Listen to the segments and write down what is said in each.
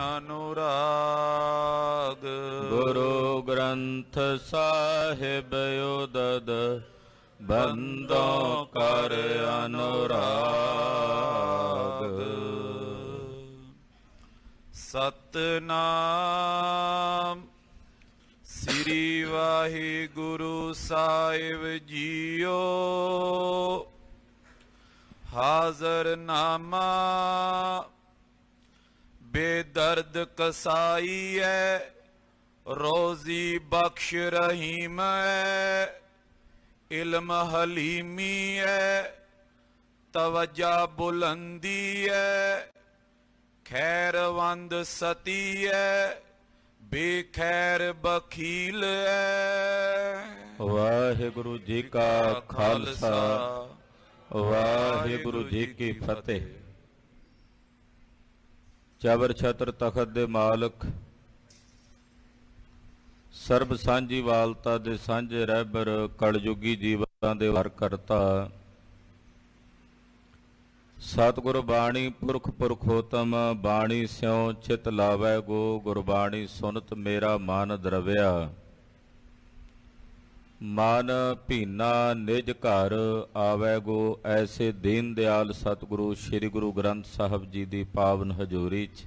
ਅਨੁਰਾਗ ਗੁਰੂ ਗ੍ਰੰਥ ਸਾਹਿਬ ਉਦਦ ਬੰਦੋ ਕਰ ਅਨੁਰਾਗ ਸਤਨਾਮ ਸ੍ਰੀ ਵਾਹਿਗੁਰੂ ਸਾਹਿਬ ਜੀਓ ਹਾਜ਼ਰ ਨਾਮਾ ਬੇਦਰਦ ਕਸਾਈ ਐ ਰੋਜ਼ੀ ਬਖਸ਼ ਰਹੀਮ ਐ ਇਲਮ ਹਲੀਮੀ ਐ ਤਵਜਾ ਬੁਲੰਦੀ ਐ ਖੈਰਵੰਦ ਸਤੀ ਐ ਬੇਖੈਰ ਬਖੀਲ ਐ ਵਾਹਿਗੁਰੂ ਜੀ ਕਾ ਖਾਲਸਾ ਵਾਹਿਗੁਰੂ ਜੀ ਕੀ ਫਤਿਹ ਚਬਰ ਛਤਰ ਤਖਤ ਦੇ ਮਾਲਕ ਸਰਬ ਸਾਂਝੀ ਵਾਲਤਾ ਦੇ ਸਾਂਝੇ ਰਹਿਬਰ ਕਲਯੁਗੀ ਜੀਵਾਂ ਦੇ ਵਾਰ ਕਰਤਾ ਸਤਿਗੁਰ ਬਾਣੀ ਪੁਰਖ ਪੁਰਖ ਹੋਤਮ ਬਾਣੀ ਸਿਉ ਚਿਤ ਲਾਵੈ ਗੋ ਗੁਰਬਾਣੀ ਸੁਨਤ ਮੇਰਾ ਮਨ ਦਰਵਿਆ ਮਨ ਭੀਨਾ ਨਿਜ ਘਰ ਆਵੇ ਗੋ ਐਸੇ ਦੀਨ ਦਿਆਲ ਸਤਿਗੁਰੂ ਸ੍ਰੀ ਗੁਰੂ ਗ੍ਰੰਥ ਸਾਹਿਬ ਜੀ ਦੀ ਪਾਵਨ ਹਜ਼ੂਰੀ 'ਚ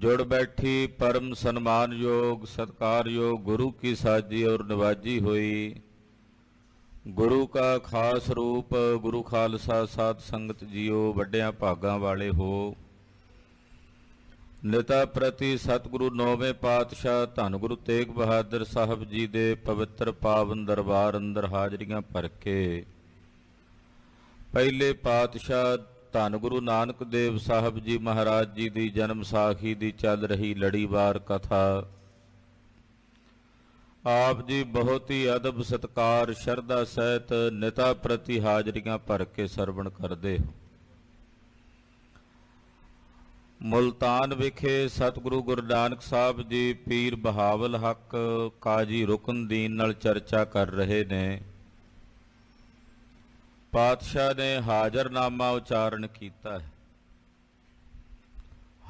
ਜੁੜ ਬੈਠੀ ਪਰਮ ਸਨਮਾਨ ਯੋਗ ਸਤਕਾਰ ਯੋਗ ਗੁਰੂ ਕੀ ਸਾਜੀ ਔਰ ਨਿਵਾਜੀ ਹੋਈ ਗੁਰੂ ਕਾ ਖਾਸ ਰੂਪ ਗੁਰੂ ਖਾਲਸਾ ਸਾਧ ਸੰਗਤ ਜੀਓ ਵੱਡਿਆਂ ਭਾਗਾਂ ਵਾਲੇ ਹੋ ਨਿਤਾ ਪ੍ਰਤੀ ਸਤਿਗੁਰੂ ਨੌਵੇਂ ਪਾਤਸ਼ਾਹ ਧੰਨ ਗੁਰੂ ਤੇਗ ਬਹਾਦਰ ਸਾਹਿਬ ਜੀ ਦੇ ਪਵਿੱਤਰ ਪਾਵਨ ਦਰਬਾਰ ਅੰਦਰ ਹਾਜ਼ਰੀਆਂ ਭਰ ਕੇ ਪਹਿਲੇ ਪਾਤਸ਼ਾਹ ਧੰਨ ਗੁਰੂ ਨਾਨਕ ਦੇਵ ਸਾਹਿਬ ਜੀ ਮਹਾਰਾਜ ਜੀ ਦੀ ਜਨਮ ਸਾਖੀ ਦੀ ਚੱਲ ਰਹੀ ਲੜੀਵਾਰ ਕਥਾ ਆਪ ਜੀ ਬਹੁਤ ਹੀ ਅਦਬ ਸਤਕਾਰ ਸ਼ਰਧਾ ਸਹਿਤ ਨਿਤਾ ਪ੍ਰਤੀ ਹਾਜ਼ਰੀਆਂ ਭਰ ਕੇ ਸਰਵਣ ਕਰਦੇ ਹੋ ਮੁਲਤਾਨ ਵਿਖੇ ਸਤਿਗੁਰੂ ਗੁਰਦਾਨਕ ਸਾਹਿਬ ਜੀ ਪੀਰ ਬਹਾਵਲ ਹੱਕ ਕਾਜੀ ਰੁਕਨਦੀਨ ਨਾਲ ਚਰਚਾ ਕਰ ਰਹੇ ਨੇ ਪਾਤਸ਼ਾਹ ਨੇ ਹਾਜ਼ਰਨਾਮਾ ਉਚਾਰਨ ਕੀਤਾ ਹੈ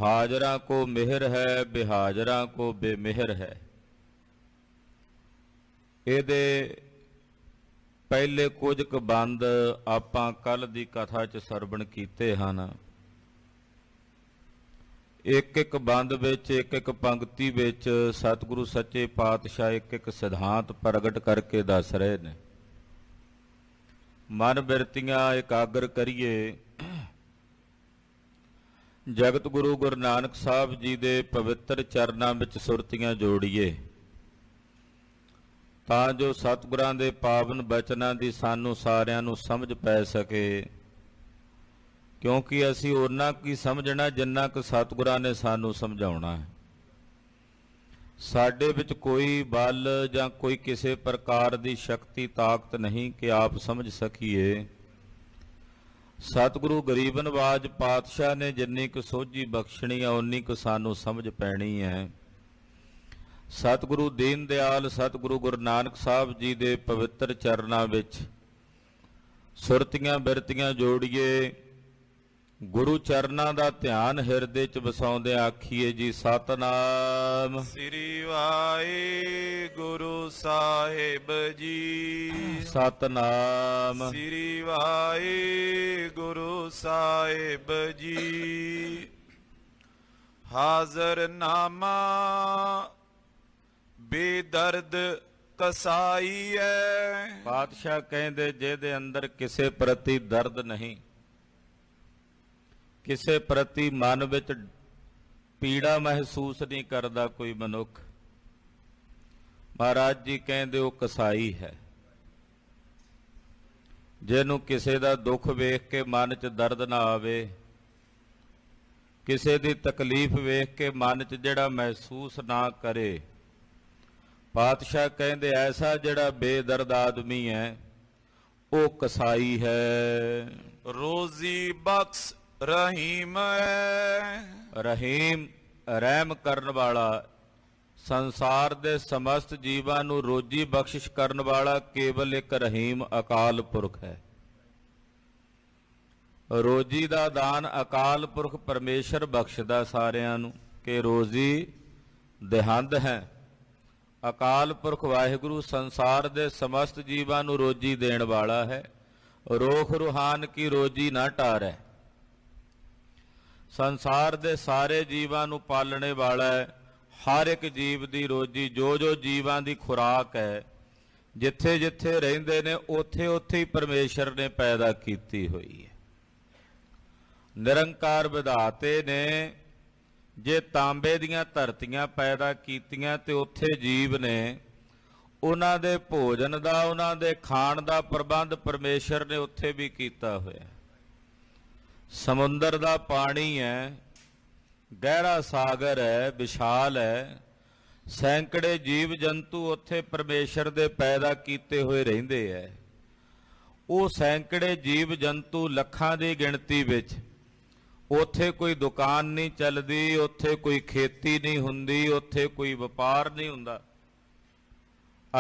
ਹਾਜ਼ਰਾ ਕੋ ਮਿਹਰ ਹੈ ਬਿਹਾਜ਼ਰਾ ਕੋ ਬੇਮਿਹਰ ਹੈ ਇਹਦੇ ਪਹਿਲੇ ਕੁਝ ਕ ਬੰਦ ਆਪਾਂ ਕੱਲ ਦੀ ਕਥਾ 'ਚ ਸਰਵਣ ਕੀਤੇ ਹਨ ਇੱਕ ਇੱਕ ਬੰਦ ਵਿੱਚ ਇੱਕ ਇੱਕ ਪੰਕਤੀ ਵਿੱਚ ਸਤਿਗੁਰੂ ਸੱਚੇ ਪਾਤਸ਼ਾਹ ਇੱਕ ਇੱਕ ਸਿਧਾਂਤ ਪ੍ਰਗਟ ਕਰਕੇ ਦੱਸ ਰਹੇ ਨੇ ਮਨ ਬਿਰਤੀਆਂ ਇਕਾਗਰ ਕਰੀਏ ਜਗਤ ਗੁਰੂ ਗੁਰੂ ਨਾਨਕ ਸਾਹਿਬ ਜੀ ਦੇ ਪਵਿੱਤਰ ਚਰਨਾਂ ਵਿੱਚ ਸੁਰਤੀਆਂ ਜੋੜੀਏ ਤਾਂ ਜੋ ਸਤਿਗੁਰਾਂ ਦੇ ਪਾਵਨ ਬਚਨਾਂ ਦੀ ਸਾਨੂੰ ਸਾਰਿਆਂ ਨੂੰ ਸਮਝ ਪੈ ਸਕੇ ਕਿਉਂਕਿ ਅਸੀਂ ਉਹਨਾਂ ਕੀ ਸਮਝਣਾ ਜਿੰਨਾ ਕਿ ਸਤਿਗੁਰਾਂ ਨੇ ਸਾਨੂੰ ਸਮਝਾਉਣਾ ਹੈ ਸਾਡੇ ਵਿੱਚ ਕੋਈ ਬਲ ਜਾਂ ਕੋਈ ਕਿਸੇ ਪ੍ਰਕਾਰ ਦੀ ਸ਼ਕਤੀ ਤਾਕਤ ਨਹੀਂ ਕਿ ਆਪ ਸਮਝ ਸਕੀਏ ਸਤਿਗੁਰੂ ਗਰੀਬਨਵਾਜ ਪਾਤਸ਼ਾਹ ਨੇ ਜਿੰਨੀ ਕੁ ਸੋਝੀ ਬਖਸ਼ਣੀ ਆ ਉਨੀ ਕੁ ਸਾਨੂੰ ਸਮਝ ਪੈਣੀ ਹੈ ਸਤਿਗੁਰੂ ਦੀਨ ਦਿਆਲ ਸਤਿਗੁਰੂ ਗੁਰੂ ਨਾਨਕ ਸਾਹਿਬ ਜੀ ਦੇ ਪਵਿੱਤਰ ਚਰਨਾਂ ਵਿੱਚ ਸੁਰਤੀਆਂ ਬਿਰਤੀਆਂ ਜੋੜੀਏ ਗੁਰੂ ਚਰਨਾਂ ਦਾ ਧਿਆਨ ਹਿਰਦੇ ਚ ਵਸਾਉਂਦੇ ਆਖੀਏ ਜੀ ਸਤਨਾਮ ਸ੍ਰੀ ਵਾਹਿਗੁਰੂ ਸਾਹਿਬ ਜੀ ਸਤਨਾਮ ਸ੍ਰੀ ਵਾਹਿਗੁਰੂ ਸਾਹਿਬ ਜੀ ਹਾਜ਼ਰ ਨਾਮਾ ਬੇਦਰਦ ਕਸਾਈ ਹੈ ਪਾਤਸ਼ਾਹ ਕਹਿੰਦੇ ਜਿਹਦੇ ਅੰਦਰ ਕਿਸੇ ਪ੍ਰਤੀ ਦਰਦ ਨਹੀਂ ਕਿਸੇ ਪ੍ਰਤੀ ਮਨ ਵਿੱਚ ਪੀੜਾ ਮਹਿਸੂਸ ਨਹੀਂ ਕਰਦਾ ਕੋਈ ਮਨੁੱਖ ਮਹਾਰਾਜ ਜੀ ਕਹਿੰਦੇ ਉਹ ਕਸਾਈ ਹੈ ਜਿਹਨੂੰ ਕਿਸੇ ਦਾ ਦੁੱਖ ਵੇਖ ਕੇ ਮਨ 'ਚ ਦਰਦ ਨਾ ਆਵੇ ਕਿਸੇ ਦੀ ਤਕਲੀਫ ਵੇਖ ਕੇ ਮਨ 'ਚ ਜਿਹੜਾ ਮਹਿਸੂਸ ਨਾ ਕਰੇ ਪਾਤਸ਼ਾਹ ਕਹਿੰਦੇ ਐਸਾ ਜਿਹੜਾ ਬੇਦਰਦ ਆਦਮੀ ਹੈ ਉਹ ਕਸਾਈ ਹੈ ਰੋਜ਼ੀ ਬਖਸ਼ ਰਹੀਮ ਰਹੀਮ ਰਹਿਮ ਕਰਨ ਵਾਲਾ ਸੰਸਾਰ ਦੇ ਸਮਸਤ ਜੀਵਾਂ ਨੂੰ ਰੋਜੀ ਬਖਸ਼ਿਸ਼ ਕਰਨ ਵਾਲਾ ਕੇਵਲ ਇੱਕ ਰਹੀਮ ਅਕਾਲ ਪੁਰਖ ਹੈ ਰੋਜੀ ਦਾ ਦਾਨ ਅਕਾਲ ਪੁਰਖ ਪਰਮੇਸ਼ਰ ਬਖਸ਼ਦਾ ਸਾਰਿਆਂ ਨੂੰ ਕਿ ਰੋਜੀ ਦੇਹੰਦ ਹੈ ਅਕਾਲ ਪੁਰਖ ਵਾਹਿਗੁਰੂ ਸੰਸਾਰ ਦੇ ਸਮਸਤ ਜੀਵਾਂ ਨੂੰ ਰੋਜੀ ਦੇਣ ਵਾਲਾ ਹੈ ਰੋਖ ਰੁਹਾਨ ਕੀ ਰੋਜੀ ਨਾ ਟਾਰੈ ਸੰਸਾਰ ਦੇ ਸਾਰੇ ਜੀਵਾਂ ਨੂੰ ਪਾਲਣੇ ਵਾਲਾ ਹੈ ਹਰ ਇੱਕ ਜੀਵ ਦੀ ਰੋਜੀ ਜੋ ਜੋ ਜੀਵਾਂ ਦੀ ਖੁਰਾਕ ਹੈ ਜਿੱਥੇ ਜਿੱਥੇ ਰਹਿੰਦੇ ਨੇ ਉੱਥੇ ਉੱਥੇ ਹੀ ਪਰਮੇਸ਼ਰ ਨੇ ਪੈਦਾ ਕੀਤੀ ਹੋਈ ਹੈ ਨਿਰੰਕਾਰ ਵਿਧਾਤੇ ਨੇ ਜੇ ਤਾਂਬੇ ਦੀਆਂ ਧਰਤੀਆਂ ਪੈਦਾ ਕੀਤੀਆਂ ਤੇ ਉੱਥੇ ਜੀਵ ਨੇ ਉਹਨਾਂ ਦੇ ਭੋਜਨ ਦਾ ਉਹਨਾਂ ਦੇ ਖਾਣ ਦਾ ਪ੍ਰਬੰਧ ਪਰਮੇਸ਼ਰ ਨੇ ਉੱਥੇ ਵੀ ਕੀਤਾ ਹੋਇਆ ਸਮੁੰਦਰ ਦਾ ਪਾਣੀ ਹੈ ਗਹਿਰਾ ਸਾਗਰ ਹੈ ਵਿਸ਼ਾਲ ਹੈ ਸੈਂਕੜੇ ਜੀਵ ਜੰਤੂ ਉੱਥੇ ਪਰਮੇਸ਼ਰ ਦੇ ਪੈਦਾ ਕੀਤੇ ਹੋਏ ਰਹਿੰਦੇ ਐ ਉਹ ਸੈਂਕੜੇ ਜੀਵ ਜੰਤੂ ਲੱਖਾਂ ਦੀ ਗਿਣਤੀ ਵਿੱਚ ਉੱਥੇ ਕੋਈ ਦੁਕਾਨ ਨਹੀਂ ਚੱਲਦੀ ਉੱਥੇ ਕੋਈ ਖੇਤੀ ਨਹੀਂ ਹੁੰਦੀ ਉੱਥੇ ਕੋਈ ਵਪਾਰ ਨਹੀਂ ਹੁੰਦਾ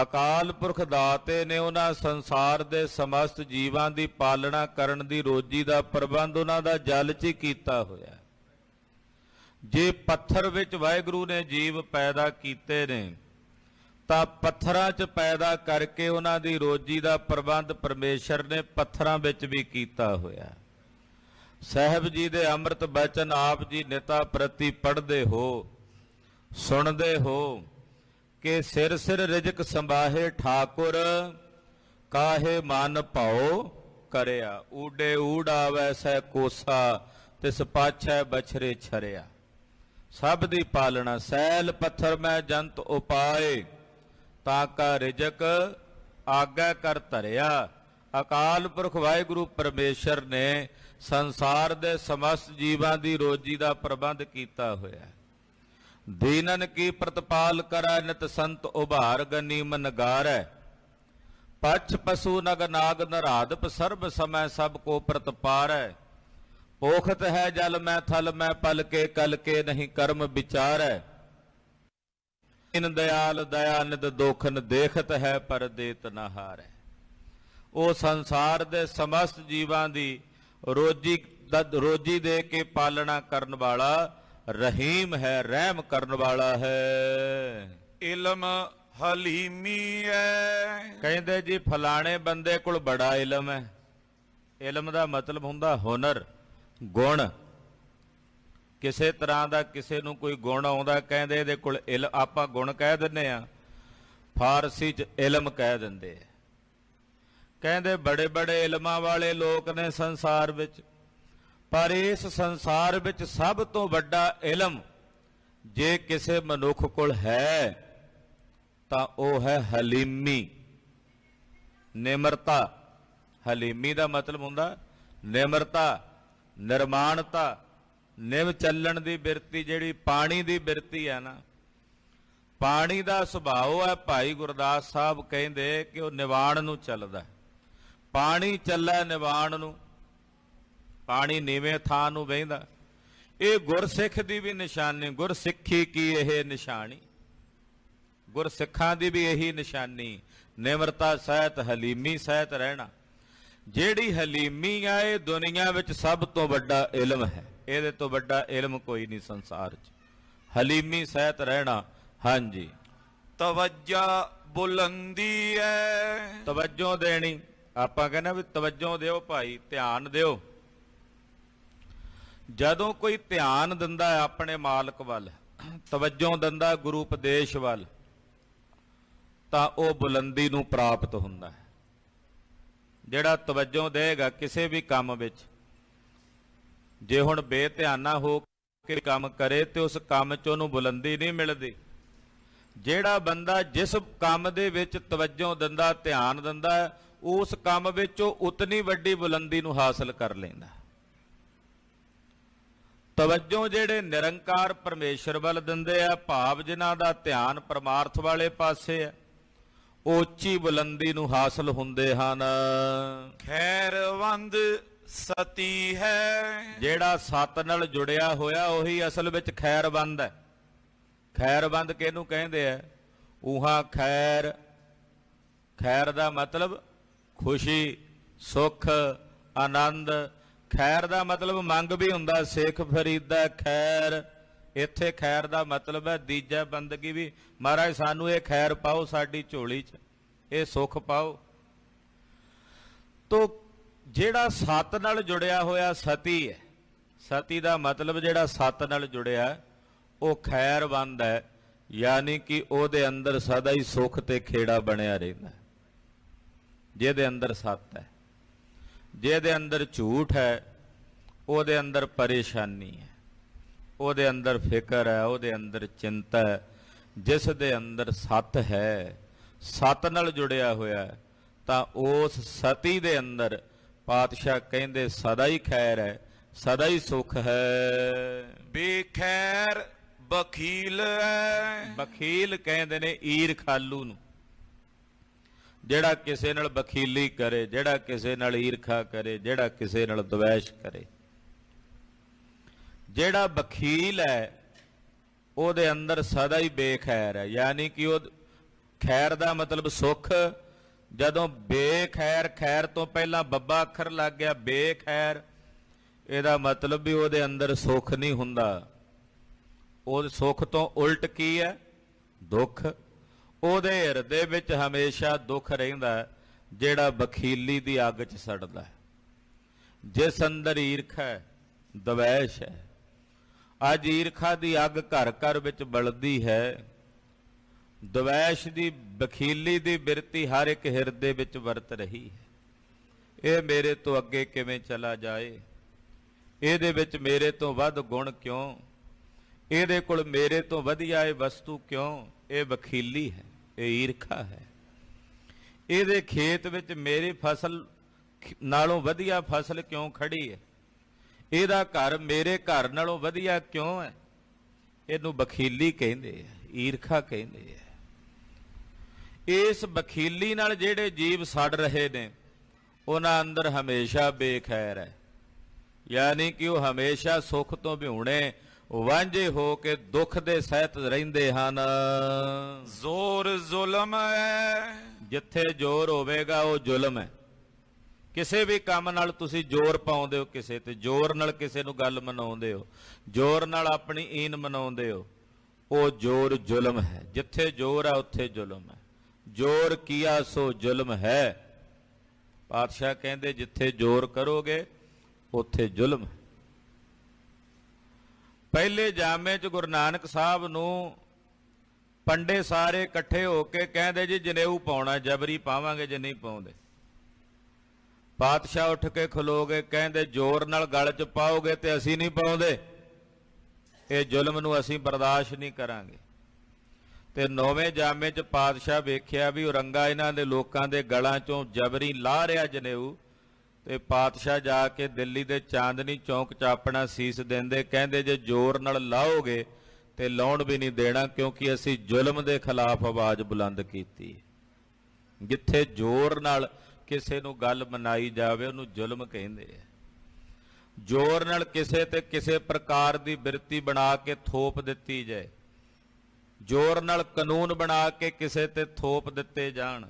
ਅਕਾਲ ਪੁਰਖ ਦਾਤੇ ਨੇ ਉਹਨਾਂ ਸੰਸਾਰ ਦੇ ਸਮਸਤ ਜੀਵਾਂ ਦੀ ਪਾਲਣਾ ਕਰਨ ਦੀ ਰੋਜੀ ਦਾ ਪ੍ਰਬੰਧ ਉਹਨਾਂ ਦਾ ਜਲ 'ਚ ਕੀਤਾ ਹੋਇਆ ਜੇ ਪੱਥਰ ਵਿੱਚ ਵਾਹਿਗੁਰੂ ਨੇ ਜੀਵ ਪੈਦਾ ਕੀਤੇ ਨੇ ਤਾਂ ਪੱਥਰਾਂ 'ਚ ਪੈਦਾ ਕਰਕੇ ਉਹਨਾਂ ਦੀ ਰੋਜੀ ਦਾ ਪ੍ਰਬੰਧ ਪਰਮੇਸ਼ਰ ਨੇ ਪੱਥਰਾਂ ਵਿੱਚ ਵੀ ਕੀਤਾ ਹੋਇਆ ਸਹਿਬ ਜੀ ਦੇ ਅੰਮ੍ਰਿਤ ਬਚਨ ਆਪ ਜੀ ਨਿਤਾ ਪ੍ਰਤੀ ਪੜਦੇ ਹੋ ਸੁਣਦੇ ਹੋ ਕਿ ਸਿਰ ਸਿਰ ਰਿਜਕ ਸੰਭਾਹੇ ਠਾਕੁਰ ਕਾਹੇ ਮਨ ਭਾਉ ਕਰਿਆ ਊਡੇ ਊੜਾ ਵੈਸੈ ਕੋਸਾ ਤਿਸ ਪਾਛੈ ਬਛਰੇ ਛਰਿਆ ਸਭ ਦੀ ਪਾਲਣਾ ਸੈਲ ਪੱਥਰ ਮੈਂ ਜੰਤ ਉਪਾਏ ਤਾਂ ਕਾ ਰਿਜਕ ਆਗੈ ਕਰ ਧਰਿਆ ਅਕਾਲ ਪੁਰਖ ਵਾਹਿਗੁਰੂ ਪਰਮੇਸ਼ਰ ਨੇ ਸੰਸਾਰ ਦੇ ਸਮਸਤ ਜੀਵਾਂ ਦੀ ਰੋਜੀ ਦਾ ਪ੍ਰਬੰਧ ਕੀਤਾ ਹੋਇਆ ਹੈ ਦੀਨਨ ਕੀ ਪ੍ਰਤਪਾਲ ਕਰੈ ਨਿਤ ਸੰਤ ਉਭਾਰ ਗਨੀ ਗਾਰੈ ਪਛ ਪਸੂ ਨਗ ਨਾਗ ਨਰਾਧਪ ਸਰਬ ਸਮੈ ਸਭ ਕੋ ਪ੍ਰਤਪਾਰੈ ਪੋਖਤ ਹੈ ਜਲ ਮੈਂ ਥਲ ਮੈਂ ਪਲ ਕੇ ਕਲ ਕੇ ਨਹੀਂ ਕਰਮ ਵਿਚਾਰੈ ਇਨ ਦਿਆਲ ਦਇਆ ਨਿਤ ਦੋਖਨ ਦੇਖਤ ਹੈ ਪਰ ਦੇਤ ਨਾ ਹਾਰੈ ਉਹ ਸੰਸਾਰ ਦੇ ਸਮਸਤ ਜੀਵਾਂ ਦੀ ਰੋਜੀ ਰੋਜੀ ਦੇ ਕੇ ਪਾਲਣਾ ਕਰਨ ਵਾਲਾ ਰਹੀਮ ਹੈ ਰਹਿਮ ਕਰਨ ਵਾਲਾ ਹੈ ਇਲਮ ਹਲੀਮੀ ਹੈ ਕਹਿੰਦੇ ਜੀ ਫਲਾਣੇ ਬੰਦੇ ਕੋਲ ਬੜਾ ਇਲਮ ਹੈ ਇਲਮ ਦਾ ਮਤਲਬ ਹੁੰਦਾ ਹੁਨਰ ਗੁਣ ਕਿਸੇ ਤਰ੍ਹਾਂ ਦਾ ਕਿਸੇ ਨੂੰ ਕੋਈ ਗੁਣ ਆਉਂਦਾ ਕਹਿੰਦੇ ਇਹਦੇ ਕੋਲ ਇਲ ਆਪਾਂ ਗੁਣ ਕਹਿ ਦਿੰਨੇ ਆ ਫਾਰਸੀ 'ਚ ਇਲਮ ਕਹਿ ਦਿੰਦੇ ਕਹਿੰਦੇ ਬੜੇ ਬੜੇ ਇਲਮਾਂ ਵਾਲੇ ਲੋਕ ਨੇ ਸੰਸਾਰ ਵਿੱਚ ਪਰ ਇਸ ਸੰਸਾਰ ਵਿੱਚ ਸਭ ਤੋਂ ਵੱਡਾ ਇਲਮ ਜੇ ਕਿਸੇ ਮਨੁੱਖ ਕੋਲ ਹੈ ਤਾਂ ਉਹ ਹੈ ਹਲੀਮੀ ਨਿਮਰਤਾ ਹਲੀਮੀ ਦਾ ਮਤਲਬ ਹੁੰਦਾ ਨਿਮਰਤਾ ਨਿਰਮਾਣਤਾ ਨਿਵ ਚੱਲਣ ਦੀ ਬਿਰਤੀ ਜਿਹੜੀ ਪਾਣੀ ਦੀ ਬਿਰਤੀ ਹੈ ਨਾ ਪਾਣੀ ਦਾ ਸੁਭਾਅ ਹੈ ਭਾਈ ਗੁਰਦਾਸ ਸਾਹਿਬ ਕਹਿੰਦੇ ਕਿ ਉਹ ਨਿਵਾਣ ਨੂੰ ਚੱਲਦਾ ਪਾਣੀ ਚੱਲਾ ਨਿਵਾਣ ਨੂੰ ਪਾਣੀ ਨੀਵੇਂ ਥਾਂ ਨੂੰ ਵਹਿੰਦਾ ਇਹ ਗੁਰਸਿੱਖ ਦੀ ਵੀ ਨਿਸ਼ਾਨੀ ਗੁਰਸਿੱਖੀ ਕੀ ਇਹ ਨਿਸ਼ਾਨੀ ਗੁਰਸਿੱਖਾਂ ਦੀ ਵੀ ਇਹੀ ਨਿਸ਼ਾਨੀ ਨਿਮਰਤਾ ਸਹਿਤ ਹਲੀਮੀ ਸਹਿਤ ਰਹਿਣਾ ਜਿਹੜੀ ਹਲੀਮੀ ਆ ਇਹ ਦੁਨੀਆ ਵਿੱਚ ਸਭ ਤੋਂ ਵੱਡਾ ਇਲਮ ਹੈ ਇਹਦੇ ਤੋਂ ਵੱਡਾ ਇਲਮ ਕੋਈ ਨਹੀਂ ਸੰਸਾਰ 'ਚ ਹਲੀਮੀ ਸਹਿਤ ਰਹਿਣਾ ਹਾਂਜੀ ਤਵੱਜਾ ਬੁਲੰਦੀ ਐ ਤਵੱਜੋ ਦੇਣੀ ਆਪਾਂ ਕਹਿੰਦੇ ਵੀ ਤਵੱਜੋ ਦਿਓ ਭਾਈ ਧਿਆਨ ਦਿਓ ਜਦੋਂ ਕੋਈ ਧਿਆਨ ਦਿੰਦਾ ਆਪਣੇ ਮਾਲਕ ਵੱਲ ਤਵੱਜੋ ਦਿੰਦਾ ਗੁਰੂ ਉਪਦੇਸ਼ ਵੱਲ ਤਾਂ ਉਹ ਬੁਲੰਦੀ ਨੂੰ ਪ੍ਰਾਪਤ ਹੁੰਦਾ ਹੈ ਜਿਹੜਾ ਤਵੱਜੋ ਦੇਗਾ ਕਿਸੇ ਵੀ ਕੰਮ ਵਿੱਚ ਜੇ ਹੁਣ ਬੇਧਿਆਨਾ ਹੋ ਕੇ ਕੰਮ ਕਰੇ ਤੇ ਉਸ ਕੰਮ 'ਚ ਉਹਨੂੰ ਬੁਲੰਦੀ ਨਹੀਂ ਮਿਲਦੀ ਜਿਹੜਾ ਬੰਦਾ ਜਿਸ ਕੰਮ ਦੇ ਵਿੱਚ ਤਵੱਜੋ ਦਿੰਦਾ ਧਿਆਨ ਦਿੰਦਾ ਉਸ ਕੰਮ ਵਿੱਚ ਉਹ ਉਤਨੀ ਵੱਡੀ ਬੁਲੰਦੀ ਨੂੰ ਹਾਸਲ ਕਰ ਲੈਂਦਾ ਤਵੱਜੋ ਜਿਹੜੇ ਨਿਰੰਕਾਰ ਪਰਮੇਸ਼ਰ ਵੱਲ ਦਿੰਦੇ ਆ ਭਾਵ ਜਿਨ੍ਹਾਂ ਦਾ ਧਿਆਨ ਪਰਮਾਰਥ ਵਾਲੇ ਪਾਸੇ ਆ ਉੱਚੀ ਬੁਲੰਦੀ ਨੂੰ ਹਾਸਲ ਹੁੰਦੇ ਹਨ ਖੈਰਵੰਦ ਸਤੀ ਹੈ ਜਿਹੜਾ ਸਤ ਨਾਲ ਜੁੜਿਆ ਹੋਇਆ ਉਹੀ ਅਸਲ ਵਿੱਚ ਖੈਰਵੰਦ ਹੈ ਖੈਰਵੰਦ ਕਿਹਨੂੰ ਕਹਿੰਦੇ ਆ ਉਹਾ ਖੈਰ ਖੈਰ ਦਾ ਮਤਲਬ ਖੁਸ਼ੀ ਸੁਖ ਆਨੰਦ ਖੈਰ ਦਾ ਮਤਲਬ ਮੰਗ ਵੀ ਹੁੰਦਾ ਸੇਖ ਫਰੀਦਾ ਖੈਰ ਇੱਥੇ ਖੈਰ ਦਾ ਮਤਲਬ ਹੈ ਦੀਜਾ ਬੰਦਗੀ ਵੀ ਮਹਾਰਾਜ ਸਾਨੂੰ ਇਹ ਖੈਰ ਪਾਓ ਸਾਡੀ ਝੋਲੀ 'ਚ ਇਹ ਸੁੱਖ ਪਾਓ ਤੋ ਜਿਹੜਾ ਸਤ ਨਾਲ ਜੁੜਿਆ ਹੋਇਆ ਸਤੀ ਹੈ ਸਤੀ ਦਾ ਮਤਲਬ ਜਿਹੜਾ ਸਤ ਨਾਲ ਜੁੜਿਆ ਉਹ ਖੈਰਵੰਦ ਹੈ ਯਾਨੀ ਕਿ ਉਹਦੇ ਅੰਦਰ ਸਦਾ ਹੀ ਸੁੱਖ ਤੇ ਖੇੜਾ ਬਣਿਆ ਰਹਿੰਦਾ ਜਿਹਦੇ ਅੰਦਰ ਸਤ ਹੈ ਜਿਹਦੇ ਅੰਦਰ ਝੂਠ ਹੈ ਉਹਦੇ ਅੰਦਰ ਪਰੇਸ਼ਾਨੀ ਹੈ ਉਹਦੇ ਅੰਦਰ ਫਿਕਰ ਹੈ ਉਹਦੇ ਅੰਦਰ ਚਿੰਤਾ ਹੈ ਜਿਸ ਦੇ ਅੰਦਰ ਸਤ ਹੈ ਸਤ ਨਾਲ ਜੁੜਿਆ ਹੋਇਆ ਹੈ ਤਾਂ ਉਸ ਸਤੀ ਦੇ ਅੰਦਰ ਪਾਤਸ਼ਾਹ ਕਹਿੰਦੇ ਸਦਾ ਹੀ ਖੈਰ ਹੈ ਸਦਾ ਹੀ ਸੁਖ ਹੈ ਬੇਖੈਰ ਬਖੀਲ ਹੈ ਬਖੀਲ ਕਹਿੰਦੇ ਨੇ ਈਰਖਾਲੂ ਨੂੰ ਜਿਹੜਾ ਕਿਸੇ ਨਾਲ ਬਖੀਲੀ ਕਰੇ ਜਿਹੜਾ ਕਿਸੇ ਨਾਲ ਈਰਖਾ ਕਰੇ ਜਿਹੜਾ ਕਿਸੇ ਨਾਲ ਦਵੇਸ਼ ਕਰੇ ਜਿਹੜਾ ਬਖੀਲ ਹੈ ਉਹਦੇ ਅੰਦਰ ਸਦਾ ਹੀ ਬੇਖੈਰ ਹੈ ਯਾਨੀ ਕਿ ਉਹ ਖੈਰ ਦਾ ਮਤਲਬ ਸੁਖ ਜਦੋਂ ਬੇਖੈਰ ਖੈਰ ਤੋਂ ਪਹਿਲਾਂ ਬੱਬਾ ਅੱਖਰ ਲੱਗ ਗਿਆ ਬੇਖੈਰ ਇਹਦਾ ਮਤਲਬ ਵੀ ਉਹਦੇ ਅੰਦਰ ਸੁਖ ਨਹੀਂ ਹੁੰਦਾ ਉਹ ਸੁਖ ਤੋਂ ਉਲਟ ਕੀ ਹੈ ਦੁੱਖ ਉਹਦੇ ਹਿਰਦੇ ਵਿੱਚ ਹਮੇਸ਼ਾ ਦੁੱਖ ਰਹਿੰਦਾ ਜਿਹੜਾ ਬਖੀਲੀ ਦੀ ਅੱਗ 'ਚ ਸੜਦਾ ਹੈ ਜਿਸ ਅੰਦਰ ਈਰਖਾ ਹੈ ਦਵੈਸ਼ ਹੈ ਅੱਜ ਈਰਖਾ ਦੀ ਅੱਗ ਘਰ ਘਰ ਵਿੱਚ ਬਲਦੀ ਹੈ ਦਵੈਸ਼ ਦੀ ਬਖੀਲੀ ਦੀ ਬਿਰਤੀ ਹਰ ਇੱਕ ਹਿਰਦੇ ਵਿੱਚ ਵਰਤ ਰਹੀ ਹੈ ਇਹ ਮੇਰੇ ਤੋਂ ਅੱਗੇ ਕਿਵੇਂ ਚਲਾ ਜਾਏ ਇਹਦੇ ਵਿੱਚ ਮੇਰੇ ਤੋਂ ਵੱਧ ਗੁਣ ਕਿਉਂ ਇਹਦੇ ਕੋਲ ਮੇਰੇ ਤੋਂ ਵਧੀਆ ਇਹ ਵਸਤੂ ਕਿਉਂ ਇਹ ਬਖੀਲੀ ਹੈ ਇਹ ਈਰਖਾ ਹੈ ਇਹਦੇ ਖੇਤ ਵਿੱਚ ਮੇਰੀ ਫਸਲ ਨਾਲੋਂ ਵਧੀਆ ਫਸਲ ਕਿਉਂ ਖੜੀ ਹੈ ਇਹਦਾ ਘਰ ਮੇਰੇ ਘਰ ਨਾਲੋਂ ਵਧੀਆ ਕਿਉਂ ਹੈ ਇਹਨੂੰ ਬਖੀਲੀ ਕਹਿੰਦੇ ਆ ਈਰਖਾ ਕਹਿੰਦੇ ਆ ਇਸ ਬਖੀਲੀ ਨਾਲ ਜਿਹੜੇ ਜੀਵ ਸੜ ਰਹੇ ਨੇ ਉਹਨਾਂ ਅੰਦਰ ਹਮੇਸ਼ਾ ਬੇਖੈਰ ਹੈ ਯਾਨੀ ਕਿ ਉਹ ਹਮੇਸ਼ਾ ਸੁੱਖ ਤੋਂ ਭਿਉਣੇ ਵਾਂਝੇ ਹੋ ਕੇ ਦੁੱਖ ਦੇ ਸਹਿਤ ਰਹਿੰਦੇ ਹਨ ਜ਼ੋਰ ਜ਼ੁਲਮ ਹੈ ਜਿੱਥੇ ਜ਼ੋਰ ਹੋਵੇਗਾ ਉਹ ਜ਼ੁਲਮ ਹੈ ਕਿਸੇ ਵੀ ਕੰਮ ਨਾਲ ਤੁਸੀਂ ਜ਼ੋਰ ਪਾਉਂਦੇ ਹੋ ਕਿਸੇ ਤੇ ਜ਼ੋਰ ਨਾਲ ਕਿਸੇ ਨੂੰ ਗੱਲ ਮਨਾਉਂਦੇ ਹੋ ਜ਼ੋਰ ਨਾਲ ਆਪਣੀ ਈਨ ਮਨਾਉਂਦੇ ਹੋ ਉਹ ਜ਼ੋਰ ਜ਼ੁਲਮ ਹੈ ਜਿੱਥੇ ਜ਼ੋਰ ਹੈ ਉੱਥੇ ਜ਼ੁਲਮ ਹੈ ਜ਼ੋਰ ਕੀਆ ਸੋ ਜ਼ੁਲਮ ਹੈ ਪਾਤਸ਼ਾਹ ਕਹਿੰਦੇ ਜਿੱਥੇ ਜ਼ੋਰ ਕਰੋਗੇ ਉੱਥੇ ਜ਼ੁਲਮ ਹੈ ਪਹਿਲੇ ਜਾਮੇ 'ਚ ਗੁਰੂ ਨਾਨਕ ਸਾਹਿਬ ਨੂੰ ਪੰਡੇ ਸਾਰੇ ਇਕੱਠੇ ਹੋ ਕੇ ਕਹਿੰਦੇ ਜੀ ਜਨੇਊ ਪਾਉਣਾ ਜਬਰੀ ਪਾਵਾਂਗੇ ਜੇ ਨਹੀਂ ਪਾਉਂਦੇ ਪਾਤਸ਼ਾਹ ਉੱਠ ਕੇ ਖਲੋਗੇ ਕਹਿੰਦੇ ਜ਼ੋਰ ਨਾਲ ਗਲ 'ਚ ਪਾਓਗੇ ਤੇ ਅਸੀਂ ਨਹੀਂ ਪਾਉਂਦੇ ਇਹ ਜ਼ੁਲਮ ਨੂੰ ਅਸੀਂ ਬਰਦਾਸ਼ਤ ਨਹੀਂ ਕਰਾਂਗੇ ਤੇ ਨੌਵੇਂ ਜਾਮੇ 'ਚ ਪਾਤਸ਼ਾਹ ਵੇਖਿਆ ਵੀ ਔਰੰਗਾ ਇਹਨਾਂ ਦੇ ਲੋਕਾਂ ਦੇ ਗਲਾਂ 'ਚੋਂ ਜਬਰੀ ਲਾ ਰਿਹਾ ਜਨੇਊ ਤੇ ਪਾਤਸ਼ਾਹ ਜਾ ਕੇ ਦਿੱਲੀ ਦੇ ਚਾਂਦਨੀ ਚੌਂਕ 'ਚ ਆਪਣਾ ਸੀਸ ਦਿੰਦੇ ਕਹਿੰਦੇ ਜੇ ਜ਼ੋਰ ਨਾਲ ਲਾਓਗੇ ਤੇ ਲਾਉਣ ਵੀ ਨਹੀਂ ਦੇਣਾ ਕਿਉਂਕਿ ਅਸੀਂ ਜ਼ੁਲਮ ਦੇ ਖਿਲਾਫ ਆਵਾਜ਼ ਬੁਲੰਦ ਕੀਤੀ ਜਿੱਥੇ ਜ਼ੋਰ ਨਾਲ ਕਿਸੇ ਨੂੰ ਗੱਲ ਮਨਾਈ ਜਾਵੇ ਉਹਨੂੰ ਜ਼ੁਲਮ ਕਹਿੰਦੇ ਆ ਜ਼ੋਰ ਨਾਲ ਕਿਸੇ ਤੇ ਕਿਸੇ ਪ੍ਰਕਾਰ ਦੀ ਬਿਰਤੀ ਬਣਾ ਕੇ ਥੋਪ ਦਿੱਤੀ ਜਾਏ ਜ਼ੋਰ ਨਾਲ ਕਾਨੂੰਨ ਬਣਾ ਕੇ ਕਿਸੇ ਤੇ ਥੋਪ ਦਿੱਤੇ ਜਾਣ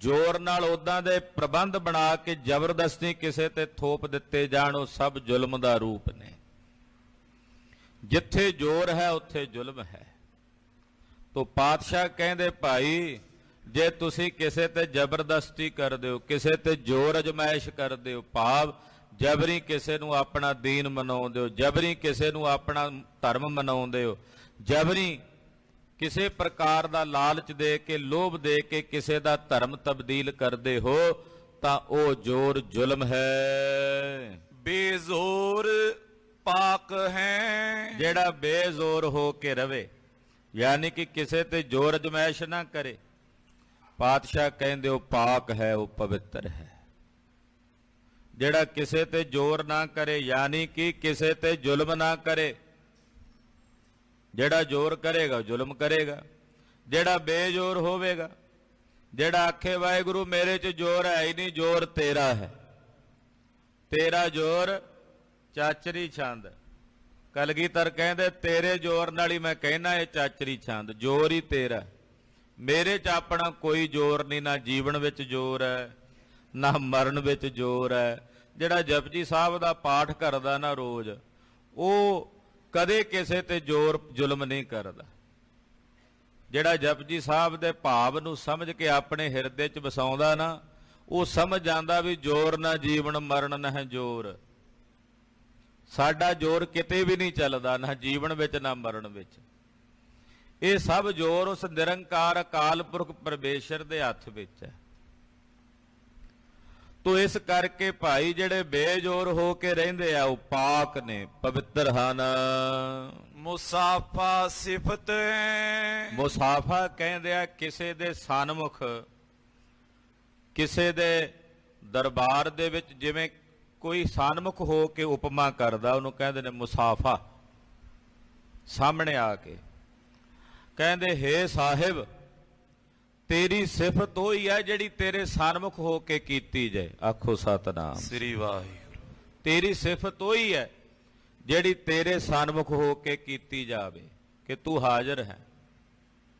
ਜ਼ੋਰ ਨਾਲ ਉਦਾਂ ਦੇ ਪ੍ਰਬੰਧ ਬਣਾ ਕੇ ਜ਼ਬਰਦਸਤੀ ਕਿਸੇ ਤੇ ਥੋਪ ਦਿੱਤੇ ਜਾਣ ਉਹ ਸਭ ਜ਼ੁਲਮ ਦਾ ਰੂਪ ਨੇ ਜਿੱਥੇ ਜ਼ੋਰ ਹੈ ਉੱਥੇ ਜ਼ੁਲਮ ਹੈ ਤੋਂ ਪਾਤਸ਼ਾਹ ਕਹਿੰਦੇ ਭਾਈ ਜੇ ਤੁਸੀਂ ਕਿਸੇ ਤੇ ਜ਼ਬਰਦਸਤੀ ਕਰਦੇ ਹੋ ਕਿਸੇ ਤੇ ਜ਼ੋਰ ਅਜਮਾਇਸ਼ ਕਰਦੇ ਹੋ ਭਾਵ ਜਬਰੀ ਕਿਸੇ ਨੂੰ ਆਪਣਾ ਦੀਨ ਮਨਾਉਂਦੇ ਹੋ ਜਬਰੀ ਕਿਸੇ ਨੂੰ ਆਪਣਾ ਧਰਮ ਮਨਾਉਂਦੇ ਹੋ ਜਬਰੀ ਕਿਸੇ ਪ੍ਰਕਾਰ ਦਾ ਲਾਲਚ ਦੇ ਕੇ ਲੋਭ ਦੇ ਕੇ ਕਿਸੇ ਦਾ ਧਰਮ ਤਬਦੀਲ ਕਰਦੇ ਹੋ ਤਾਂ ਉਹ ਜ਼ੋਰ ਜ਼ੁਲਮ ਹੈ ਬੇਜ਼ੋਰ ਪਾਕ ਹੈ ਜਿਹੜਾ ਬੇਜ਼ੋਰ ਹੋ ਕੇ ਰਵੇ ਯਾਨੀ ਕਿ ਕਿਸੇ ਤੇ ਜ਼ੋਰ ਅਜਮੈਸ਼ ਨਾ ਕਰੇ ਪਾਤਸ਼ਾਹ ਕਹਿੰਦੇ ਉਹ ਪਾਕ ਹੈ ਉਹ ਪਵਿੱਤਰ ਹੈ ਜਿਹੜਾ ਕਿਸੇ ਤੇ ਜ਼ੋਰ ਨਾ ਕਰੇ ਯਾਨੀ ਕਿ ਕਿਸੇ ਤੇ ਜ਼ੁਲਮ ਨਾ ਕਰੇ ਜਿਹੜਾ ਜ਼ੋਰ ਕਰੇਗਾ ਜ਼ੁਲਮ ਕਰੇਗਾ ਜਿਹੜਾ ਬੇਜ਼ੋਰ ਹੋਵੇਗਾ ਜਿਹੜਾ ਆਖੇ ਵਾਹਿਗੁਰੂ ਮੇਰੇ 'ਚ ਜ਼ੋਰ ਹੈ ਹੀ ਨਹੀਂ ਜ਼ੋਰ ਤੇਰਾ ਹੈ ਤੇਰਾ ਜ਼ੋਰ ਚਾਚਰੀ ਛੰਦ ਕਲਗੀਧਰ ਕਹਿੰਦੇ ਤੇਰੇ ਜ਼ੋਰ ਨਾਲ ਹੀ ਮੈਂ ਕਹਿਣਾ ਇਹ ਚਾਚਰੀ ਛੰਦ ਜ਼ੋਰ ਹੀ ਤੇਰਾ ਮੇਰੇ 'ਚ ਆਪਣਾ ਕੋਈ ਜ਼ੋਰ ਨਹੀਂ ਨਾ ਜੀਵਨ ਵਿੱਚ ਜ਼ੋਰ ਹੈ ਨਾ ਮਰਨ ਵਿੱਚ ਜ਼ੋਰ ਹੈ ਜਿਹੜਾ ਜਪਜੀ ਸਾਹਿਬ ਦਾ ਪਾਠ ਕਰਦਾ ਨਾ ਰੋਜ਼ ਉਹ ਕਦੇ ਕਿਸੇ ਤੇ ਜ਼ੋਰ ਜ਼ੁਲਮ ਨਹੀਂ ਕਰਦਾ ਜਿਹੜਾ ਜਪਜੀ ਸਾਹਿਬ ਦੇ ਭਾਵ ਨੂੰ ਸਮਝ ਕੇ ਆਪਣੇ ਹਿਰਦੇ 'ਚ ਵਸਾਉਂਦਾ ਨਾ ਉਹ ਸਮਝ ਜਾਂਦਾ ਵੀ ਜ਼ੋਰ ਨਾ ਜੀਵਨ ਮਰਨ ਨਾ ਜ਼ੋਰ ਸਾਡਾ ਜ਼ੋਰ ਕਿਤੇ ਵੀ ਨਹੀਂ ਚੱਲਦਾ ਨਾ ਜੀਵਨ ਵਿੱਚ ਨਾ ਮਰਨ ਵਿੱਚ ਇਹ ਸਭ ਜ਼ੋਰ ਉਸ ਨਿਰੰਕਾਰ ਅਕਾਲ ਪੁਰਖ ਪਰਮੇਸ਼ਰ ਦੇ ਹੱਥ ਵਿੱਚ ਹੈ ਤੋ ਇਸ ਕਰਕੇ ਭਾਈ ਜਿਹੜੇ ਬੇਜੋਰ ਹੋ ਕੇ ਰਹਿੰਦੇ ਆ ਉਹ ਪਾਕ ਨੇ ਪਵਿੱਤਰ ਹਨ ਮੁਸਾਫਾ ਸਿਫਤ ਮੁਸਾਫਾ ਕਹਿੰਦੇ ਆ ਕਿਸੇ ਦੇ ਸਨਮੁਖ ਕਿਸੇ ਦੇ ਦਰਬਾਰ ਦੇ ਵਿੱਚ ਜਿਵੇਂ ਕੋਈ ਸਨਮੁਖ ਹੋ ਕੇ ਉਪਮਾ ਕਰਦਾ ਉਹਨੂੰ ਕਹਿੰਦੇ ਨੇ ਮੁਸਾਫਾ ਸਾਹਮਣੇ ਆ ਕੇ ਕਹਿੰਦੇ ਹੇ ਸਾਹਿਬ ਤੇਰੀ ਸਿਫਤ ਹੋਈ ਹੈ ਜਿਹੜੀ ਤੇਰੇ ਸਨਮੁਖ ਹੋ ਕੇ ਕੀਤੀ ਜਾਏ ਆਖੋ ਸਤਨਾਮ ਸ੍ਰੀ ਵਾਹਿਗੁਰੂ ਤੇਰੀ ਸਿਫਤ ਹੋਈ ਹੈ ਜਿਹੜੀ ਤੇਰੇ ਸਨਮੁਖ ਹੋ ਕੇ ਕੀਤੀ ਜਾਵੇ ਕਿ ਤੂੰ ਹਾਜ਼ਰ ਹੈ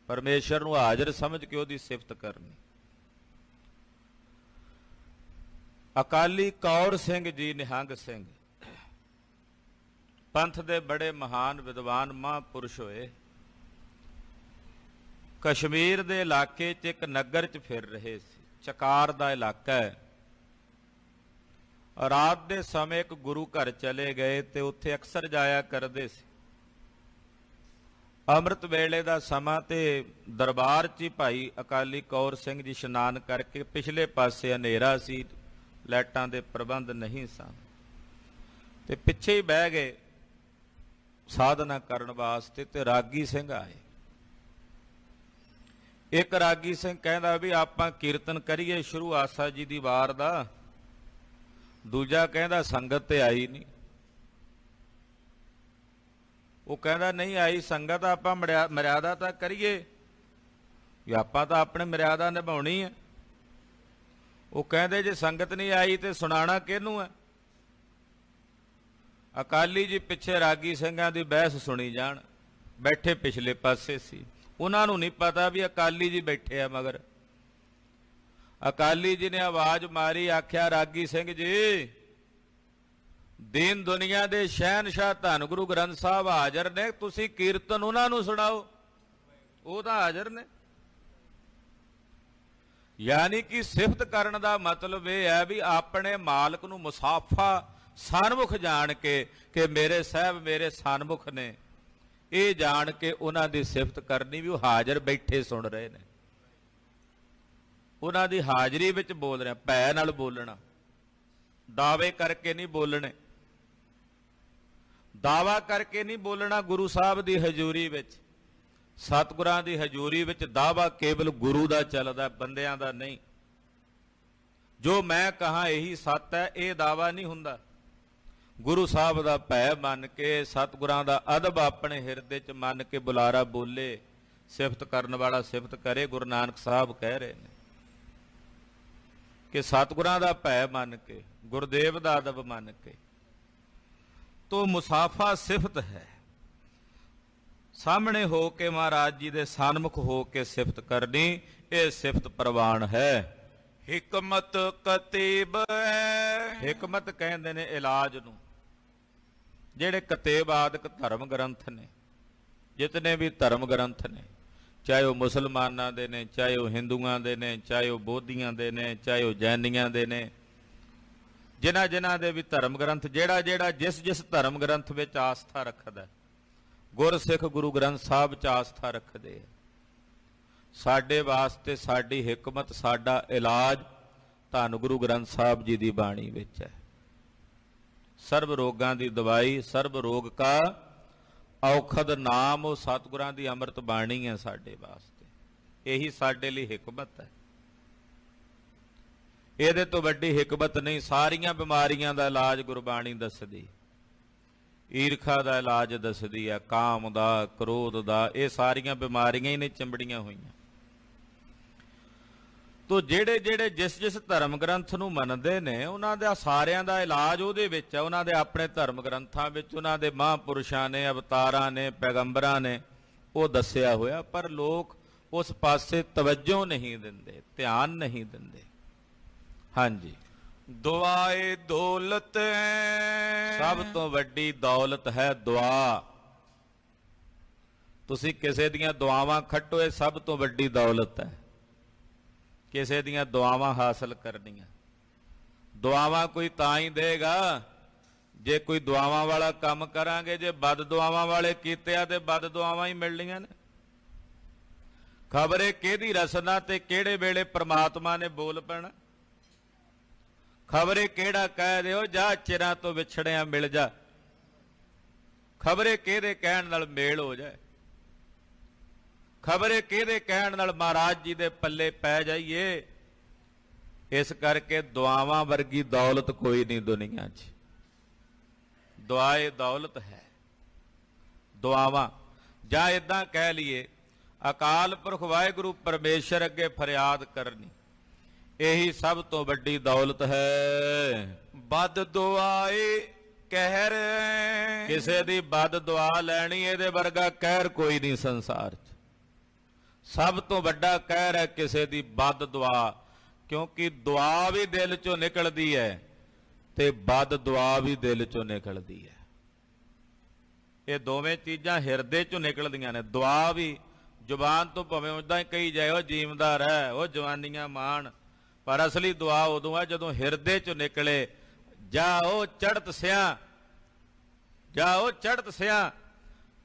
ਪਰਮੇਸ਼ਰ ਨੂੰ ਹਾਜ਼ਰ ਸਮਝ ਕੇ ਉਹਦੀ ਸਿਫਤ ਕਰਨੀ ਅਕਾਲੀ ਕੌਰ ਸਿੰਘ ਜੀ ਨਿਹੰਗ ਸਿੰਘ ਪੰਥ ਦੇ ਬੜੇ ਮਹਾਨ ਵਿਦਵਾਨ ਮਹਾਂਪੁਰਸ਼ ਹੋਏ ਕਸ਼ਮੀਰ ਦੇ ਇਲਾਕੇ 'ਚ ਇੱਕ ਨਗਰ 'ਚ ਫਿਰ ਰਹੇ ਸੀ ਚਕਾਰ ਦਾ ਇਲਾਕਾ ਹੈ ਰਾਤ ਦੇ ਸਮੇਂ ਇੱਕ ਗੁਰੂ ਘਰ ਚਲੇ ਗਏ ਤੇ ਉੱਥੇ ਅਕਸਰ ਜਾਇਆ ਕਰਦੇ ਸੀ ਅੰਮ੍ਰਿਤ ਵੇਲੇ ਦਾ ਸਮਾਂ ਤੇ ਦਰਬਾਰ 'ਚ ਭਾਈ ਅਕਾਲੀ ਕੌਰ ਸਿੰਘ ਜੀ ਇਸ਼ਨਾਨ ਕਰਕੇ ਪਿਛਲੇ ਪਾਸੇ ਹਨੇਰਾ ਸੀ ਲਾਈਟਾਂ ਦੇ ਪ੍ਰਬੰਧ ਨਹੀਂ ਸਨ ਤੇ ਪਿੱਛੇ ਹੀ ਬਹਿ ਗਏ ਸਾਧਨਾ ਕਰਨ ਵਾਸਤੇ ਤੇ ਰਾਗੀ ਸਿੰਘ ਆਏ ਇੱਕ ਰਾਗੀ ਸਿੰਘ ਕਹਿੰਦਾ ਵੀ ਆਪਾਂ ਕੀਰਤਨ ਕਰੀਏ ਸ਼ੁਰੂ ਆਸਾ ਜੀ ਦੀ ਵਾਰ ਦਾ ਦੂਜਾ ਕਹਿੰਦਾ ਸੰਗਤ ਤੇ ਆਈ ਨਹੀਂ ਉਹ ਕਹਿੰਦਾ ਨਹੀਂ ਆਈ ਸੰਗਤ ਆਪਾਂ ਮਰਿਆਦਾ ਤਾਂ ਕਰੀਏ ਵੀ ਆਪਾਂ ਤਾਂ ਆਪਣੇ ਮਰਿਆਦਾ ਨਿਭਾਉਣੀ ਹੈ ਉਹ ਕਹਿੰਦੇ ਜੇ ਸੰਗਤ ਨਹੀਂ ਆਈ ਤੇ ਸੁਣਾਣਾ ਕਿਹਨੂੰ ਹੈ ਅਕਾਲੀ ਜੀ ਪਿੱਛੇ ਰਾਗੀ ਸਿੰਘਾਂ ਦੀ ਬਹਿਸ ਸੁਣੀ ਜਾਣ ਬੈਠੇ ਪਿਛਲੇ ਪਾਸੇ ਸੀ ਉਹਨਾਂ ਨੂੰ ਨਹੀਂ ਪਤਾ ਵੀ ਅਕਾਲੀ ਜੀ ਬੈਠੇ ਆ ਮਗਰ ਅਕਾਲੀ ਜੀ ਨੇ ਆਵਾਜ਼ ਮਾਰੀ ਆਖਿਆ ਰਾਗੀ ਸਿੰਘ ਜੀ ਦੀਨ ਦੁਨੀਆ ਦੇ ਸ਼ਹਿਨशाह ਧੰਨ ਗੁਰੂ ਗ੍ਰੰਥ ਸਾਹਿਬ ਹਾਜ਼ਰ ਨੇ ਤੁਸੀਂ ਕੀਰਤਨ ਉਹਨਾਂ ਨੂੰ ਸੁਣਾਓ ਉਹ ਤਾਂ ਹਾਜ਼ਰ ਨੇ ਯਾਨੀ ਕਿ ਸਿਫਤ ਕਰਨ ਦਾ ਮਤਲਬ ਇਹ ਹੈ ਵੀ ਆਪਣੇ ਮਾਲਕ ਨੂੰ ਮੁਸਾਫਾ ਸਨਮੁਖ ਜਾਣ ਕੇ ਕਿ ਮੇਰੇ ਸਾਹਿਬ ਮੇਰੇ ਸਨਮੁਖ ਨੇ ਇਹ ਜਾਣ ਕੇ ਉਹਨਾਂ ਦੀ ਸਿਫਤ ਕਰਨੀ ਵੀ ਉਹ ਹਾਜ਼ਰ ਬੈਠੇ ਸੁਣ ਰਹੇ ਨੇ ਉਹਨਾਂ ਦੀ ਹਾਜ਼ਰੀ ਵਿੱਚ ਬੋਲ ਰਿਹਾ ਭੈ ਨਾਲ ਬੋਲਣਾ ਦਾਅਵੇ ਕਰਕੇ ਨਹੀਂ ਬੋਲਣੇ ਦਾਵਾ ਕਰਕੇ ਨਹੀਂ ਬੋਲਣਾ ਗੁਰੂ ਸਾਹਿਬ ਦੀ ਹਜ਼ੂਰੀ ਵਿੱਚ ਸਤਿਗੁਰਾਂ ਦੀ ਹਜ਼ੂਰੀ ਵਿੱਚ ਦਾਵਾ ਕੇਵਲ ਗੁਰੂ ਦਾ ਚੱਲਦਾ ਬੰਦਿਆਂ ਦਾ ਨਹੀਂ ਜੋ ਮੈਂ ਕਹਾ ਇਹੀ ਸੱਤ ਹੈ ਇਹ ਦਾਵਾ ਨਹੀਂ ਹੁੰਦਾ ਗੁਰੂ ਸਾਹਿਬ ਦਾ ਭੈ ਮੰਨ ਕੇ ਸਤਿਗੁਰਾਂ ਦਾ ਅਦਬ ਆਪਣੇ ਹਿਰਦੇ 'ਚ ਮੰਨ ਕੇ ਬੁਲਾਰਾ ਬੋਲੇ ਸਿਫਤ ਕਰਨ ਵਾਲਾ ਸਿਫਤ ਕਰੇ ਗੁਰੂ ਨਾਨਕ ਸਾਹਿਬ ਕਹਿ ਰਹੇ ਨੇ ਕਿ ਸਤਿਗੁਰਾਂ ਦਾ ਭੈ ਮੰਨ ਕੇ ਗੁਰਦੇਵ ਦਾ ਅਦਬ ਮੰਨ ਕੇ ਤੋ ਮੁਸਾਫਾ ਸਿਫਤ ਹੈ ਸਾਹਮਣੇ ਹੋ ਕੇ ਮਹਾਰਾਜ ਜੀ ਦੇ ਸਾਹਮਣੇ ਹੋ ਕੇ ਸਿਫਤ ਕਰਨੀ ਇਹ ਸਿਫਤ ਪ੍ਰਵਾਨ ਹੈ ਹਕਮਤ ਕਤੀਬ ਹੈ ਹਕਮਤ ਕਹਿੰਦੇ ਨੇ ਇਲਾਜ ਨੂੰ ਜਿਹੜੇ ਕਤੇਬਾਦਕ ਧਰਮ ਗ੍ਰੰਥ ਨੇ ਜਿਤਨੇ ਵੀ ਧਰਮ ਗ੍ਰੰਥ ਨੇ ਚਾਹੇ ਉਹ ਮੁਸਲਮਾਨਾਂ ਦੇ ਨੇ ਚਾਹੇ ਉਹ ਹਿੰਦੂਆਂ ਦੇ ਨੇ ਚਾਹੇ ਉਹ ਬੋਧੀਆਂ ਦੇ ਨੇ ਚਾਹੇ ਉਹ ਜੈਨੀਆਂ ਦੇ ਨੇ ਜਿਨ੍ਹਾਂ ਜਿਨ੍ਹਾਂ ਦੇ ਵੀ ਧਰਮ ਗ੍ਰੰਥ ਜਿਹੜਾ ਜਿਹੜਾ ਜਿਸ ਜਿਸ ਧਰਮ ਗ੍ਰੰਥ ਵਿੱਚ ਆਸਥਾ ਰੱਖਦਾ ਗੁਰਸਿੱਖ ਗੁਰੂ ਗ੍ਰੰਥ ਸਾਹਿਬ 'ਚ ਆਸਥਾ ਰੱਖਦੇ ਆ ਸਾਡੇ ਵਾਸਤੇ ਸਾਡੀ ਹਕਮਤ ਸਾਡਾ ਇਲਾਜ ਧੰਨ ਗੁਰੂ ਗ੍ਰੰਥ ਸਾਹਿਬ ਜੀ ਦੀ ਬਾਣੀ ਵਿੱਚ ਹੈ ਸਰਬ ਰੋਗਾਂ ਦੀ ਦਵਾਈ ਸਰਬ ਰੋਗ ਕਾ ਔਖਦ ਨਾਮ ਉਹ ਸਤਿਗੁਰਾਂ ਦੀ ਅੰਮ੍ਰਿਤ ਬਾਣੀ ਹੈ ਸਾਡੇ ਵਾਸਤੇ ਇਹੀ ਸਾਡੇ ਲਈ ਹਕਮਤ ਹੈ ਇਹਦੇ ਤੋਂ ਵੱਡੀ ਹਕਮਤ ਨਹੀਂ ਸਾਰੀਆਂ ਬਿਮਾਰੀਆਂ ਦਾ ਇਲਾਜ ਗੁਰਬਾਣੀ ਦੱਸਦੀ ਈਰਖਾ ਦਾ ਇਲਾਜ ਦੱਸਦੀ ਹੈ ਕਾਮ ਦਾ ਕ੍ਰੋਧ ਦਾ ਇਹ ਸਾਰੀਆਂ ਬਿਮਾਰੀਆਂ ਹੀ ਨੇ ਚੰਬੜੀਆਂ ਹੋਈਆਂ ਤੋ ਜਿਹੜੇ ਜਿਹੜੇ ਜਿਸ ਜਿਸ ਧਰਮ ਗ੍ਰੰਥ ਨੂੰ ਮੰਨਦੇ ਨੇ ਉਹਨਾਂ ਦਾ ਸਾਰਿਆਂ ਦਾ ਇਲਾਜ ਉਹਦੇ ਵਿੱਚ ਹੈ ਉਹਨਾਂ ਦੇ ਆਪਣੇ ਧਰਮ ਗ੍ਰੰਥਾਂ ਵਿੱਚ ਉਹਨਾਂ ਦੇ ਮਹਾਪੁਰਸ਼ਾਂ ਨੇ ਅਵਤਾਰਾਂ ਨੇ ਪੈਗੰਬਰਾਂ ਨੇ ਉਹ ਦੱਸਿਆ ਹੋਇਆ ਪਰ ਲੋਕ ਉਸ ਪਾਸੇ ਤਵੱਜੋ ਨਹੀਂ ਦਿੰਦੇ ਧਿਆਨ ਨਹੀਂ ਦਿੰਦੇ ਹਾਂਜੀ ਦੁਆਏ ਦੌਲਤ ਸਭ ਤੋਂ ਵੱਡੀ ਦੌਲਤ ਹੈ ਦੁਆ ਤੁਸੀਂ ਕਿਸੇ ਦੀਆਂ ਦੁਆਵਾਂ ਖੱਟੋ ਇਹ ਸਭ ਤੋਂ ਵੱਡੀ ਦੌਲਤ ਹੈ ਕਿਸੇ ਦੀਆਂ ਦੁਆਵਾਂ ਹਾਸਲ ਕਰਨੀਆਂ ਦੁਆਵਾਂ ਕੋਈ ਤਾਂ ਹੀ ਦੇਗਾ ਜੇ ਕੋਈ ਦੁਆਵਾਂ ਵਾਲਾ ਕੰਮ ਕਰਾਂਗੇ ਜੇ ਬਦ ਦੁਆਵਾਂ ਵਾਲੇ ਕੀਤੇ ਆ ਤੇ ਬਦ ਦੁਆਵਾਂ ਹੀ ਮਿਲਣੀਆਂ ਨੇ ਖਬਰੇ ਕਿਹਦੀ ਰਸਨਾ ਤੇ ਕਿਹੜੇ ਵੇਲੇ ਪ੍ਰਮਾਤਮਾ ਨੇ ਬੋਲ ਪੈਣਾ ਖਬਰੇ ਕਿਹੜਾ ਕਹਿ ਦਿਓ ਜਾ ਚਿਰਾਂ ਤੋਂ ਵਿਛੜਿਆ ਮਿਲ ਜਾ ਖਬਰੇ ਕਿਹਦੇ ਕਹਿਣ ਨਾਲ ਮੇਲ ਹੋ ਜਾਏ ਖਬਰੇ ਕਿਹਦੇ ਕਹਿਣ ਨਾਲ ਮਹਾਰਾਜ ਜੀ ਦੇ ਪੱਲੇ ਪੈ ਜਾਈਏ ਇਸ ਕਰਕੇ ਦੁਆਵਾਂ ਵਰਗੀ ਦੌਲਤ ਕੋਈ ਨਹੀਂ ਦੁਨੀਆ 'ਚ ਦੁਆਏ ਦੌਲਤ ਹੈ ਦੁਆਵਾਂ ਜਾਂ ਇਦਾਂ ਕਹਿ ਲਈਏ ਅਕਾਲ ਪੁਰਖ ਵਾਹਿਗੁਰੂ ਪਰਮੇਸ਼ਰ ਅੱਗੇ ਫਰਿਆਦ ਕਰਨੀ ਇਹੀ ਸਭ ਤੋਂ ਵੱਡੀ ਦੌਲਤ ਹੈ ਬਦ ਦੁਆਏ ਕਹਿਰ ਕਿਸੇ ਦੀ ਬਦ ਦੁਆ ਲੈਣੀ ਇਹਦੇ ਵਰਗਾ ਕਹਿਰ ਕੋਈ ਨਹੀਂ ਸੰਸਾਰ 'ਚ ਸਭ ਤੋਂ ਵੱਡਾ ਕਹਿਰ ਹੈ ਕਿਸੇ ਦੀ ਬਦ ਦੁਆ ਕਿਉਂਕਿ ਦੁਆ ਵੀ ਦਿਲ ਚੋਂ ਨਿਕਲਦੀ ਹੈ ਤੇ ਬਦ ਦੁਆ ਵੀ ਦਿਲ ਚੋਂ ਨਿਕਲਦੀ ਹੈ ਇਹ ਦੋਵੇਂ ਚੀਜ਼ਾਂ ਹਿਰਦੇ ਚੋਂ ਨਿਕਲਦੀਆਂ ਨੇ ਦੁਆ ਵੀ ਜ਼ੁਬਾਨ ਤੋਂ ਭਵੇਂ ਉਦਾਂ ਹੀ ਕਹੀ ਜਾਏ ਉਹ ਜੀਵਦਾਰ ਹੈ ਉਹ ਜਵਾਨੀਆਂ ਮਾਣ ਪਰ ਅਸਲੀ ਦੁਆ ਉਦੋਂ ਹੈ ਜਦੋਂ ਹਿਰਦੇ ਚੋਂ ਨਿਕਲੇ ਜਾ ਉਹ ਚੜਤ ਸਿਆ ਜਾ ਉਹ ਚੜਤ ਸਿਆ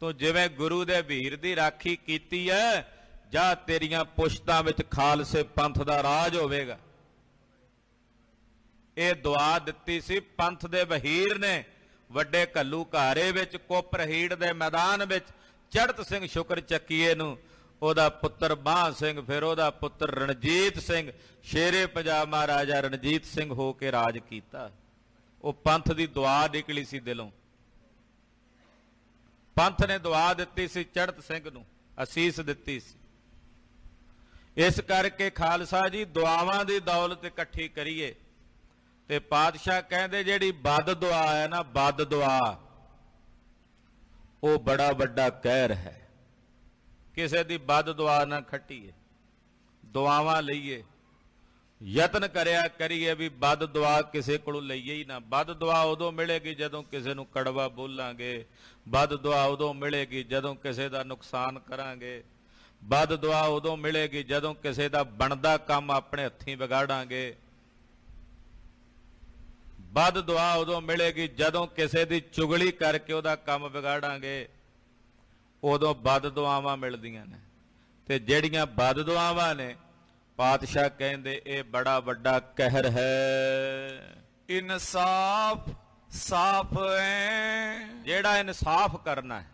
ਤੋ ਜਿਵੇਂ ਗੁਰੂ ਦੇ ਵੀਰ ਦੀ ਰਾਖੀ ਕੀਤੀ ਹੈ ਜਾਂ ਤੇਰੀਆਂ ਪੁਸ਼ਤਾਂ ਵਿੱਚ ਖਾਲਸੇ ਪੰਥ ਦਾ ਰਾਜ ਹੋਵੇਗਾ ਇਹ ਦੁਆ ਦਿੱਤੀ ਸੀ ਪੰਥ ਦੇ ਵਹੀਰ ਨੇ ਵੱਡੇ ਘੱਲੂ ਘਾਰੇ ਵਿੱਚ ਕੋਪਰਹੀੜ ਦੇ ਮੈਦਾਨ ਵਿੱਚ ਚੜਤ ਸਿੰਘ ਸ਼ੁਕਰ ਚੱਕੀਏ ਨੂੰ ਉਹਦਾ ਪੁੱਤਰ ਬਾਹ ਸਿੰਘ ਫਿਰ ਉਹਦਾ ਪੁੱਤਰ ਰਣਜੀਤ ਸਿੰਘ ਸ਼ੇਰੇ ਪੰਜਾਬ ਮਹਾਰਾਜਾ ਰਣਜੀਤ ਸਿੰਘ ਹੋ ਕੇ ਰਾਜ ਕੀਤਾ ਉਹ ਪੰਥ ਦੀ ਦੁਆ ਨਿਕਲੀ ਸੀ ਦਿਲੋਂ ਪੰਥ ਨੇ ਦੁਆ ਦਿੱਤੀ ਸੀ ਚੜਤ ਸਿੰਘ ਨੂੰ ਅਸੀਸ ਦਿੱਤੀ ਸੀ ਇਸ ਕਰਕੇ ਖਾਲਸਾ ਜੀ ਦੁਆਵਾਂ ਦੀ ਦੌਲਤ ਇਕੱਠੀ ਕਰੀਏ ਤੇ ਪਾਤਸ਼ਾਹ ਕਹਿੰਦੇ ਜਿਹੜੀ ਬਦ ਦੁਆ ਹੈ ਨਾ ਬਦ ਦੁਆ ਉਹ ਬੜਾ ਵੱਡਾ ਕਹਿਰ ਹੈ ਕਿਸੇ ਦੀ ਬਦ ਦੁਆ ਨਾ ਖੱਟੀਏ ਦੁਆਵਾਂ ਲਈਏ ਯਤਨ ਕਰਿਆ ਕਰੀਏ ਵੀ ਬਦ ਦੁਆ ਕਿਸੇ ਕੋਲੋਂ ਲਈਏ ਹੀ ਨਾ ਬਦ ਦੁਆ ਉਦੋਂ ਮਿਲੇਗੀ ਜਦੋਂ ਕਿਸੇ ਨੂੰ ਕੜਵਾ ਬੋਲਾਂਗੇ ਬਦ ਦੁਆ ਉਦੋਂ ਮਿਲੇਗੀ ਜਦੋਂ ਕਿਸੇ ਦਾ ਨੁਕਸਾਨ ਕਰਾਂਗੇ ਬਦ ਦੁਆ ਉਦੋਂ ਮਿਲੇਗੀ ਜਦੋਂ ਕਿਸੇ ਦਾ ਬਣਦਾ ਕੰਮ ਆਪਣੇ ਹੱਥੀਂ ਵਿਗਾੜਾਂਗੇ ਬਦ ਦੁਆ ਉਦੋਂ ਮਿਲੇਗੀ ਜਦੋਂ ਕਿਸੇ ਦੀ ਚੁਗਲੀ ਕਰਕੇ ਉਹਦਾ ਕੰਮ ਵਿਗਾੜਾਂਗੇ ਉਦੋਂ ਬਦ ਦੁਆਵਾਂ ਮਿਲਦੀਆਂ ਨੇ ਤੇ ਜਿਹੜੀਆਂ ਬਦ ਦੁਆਵਾਂ ਨੇ ਪਾਤਸ਼ਾਹ ਕਹਿੰਦੇ ਇਹ ਬੜਾ ਵੱਡਾ ਕਹਿਰ ਹੈ ਇਨਸਾਫ ਸਾਫ ਹੈ ਜਿਹੜਾ ਇਨਸਾਫ ਕਰਨਾ ਹੈ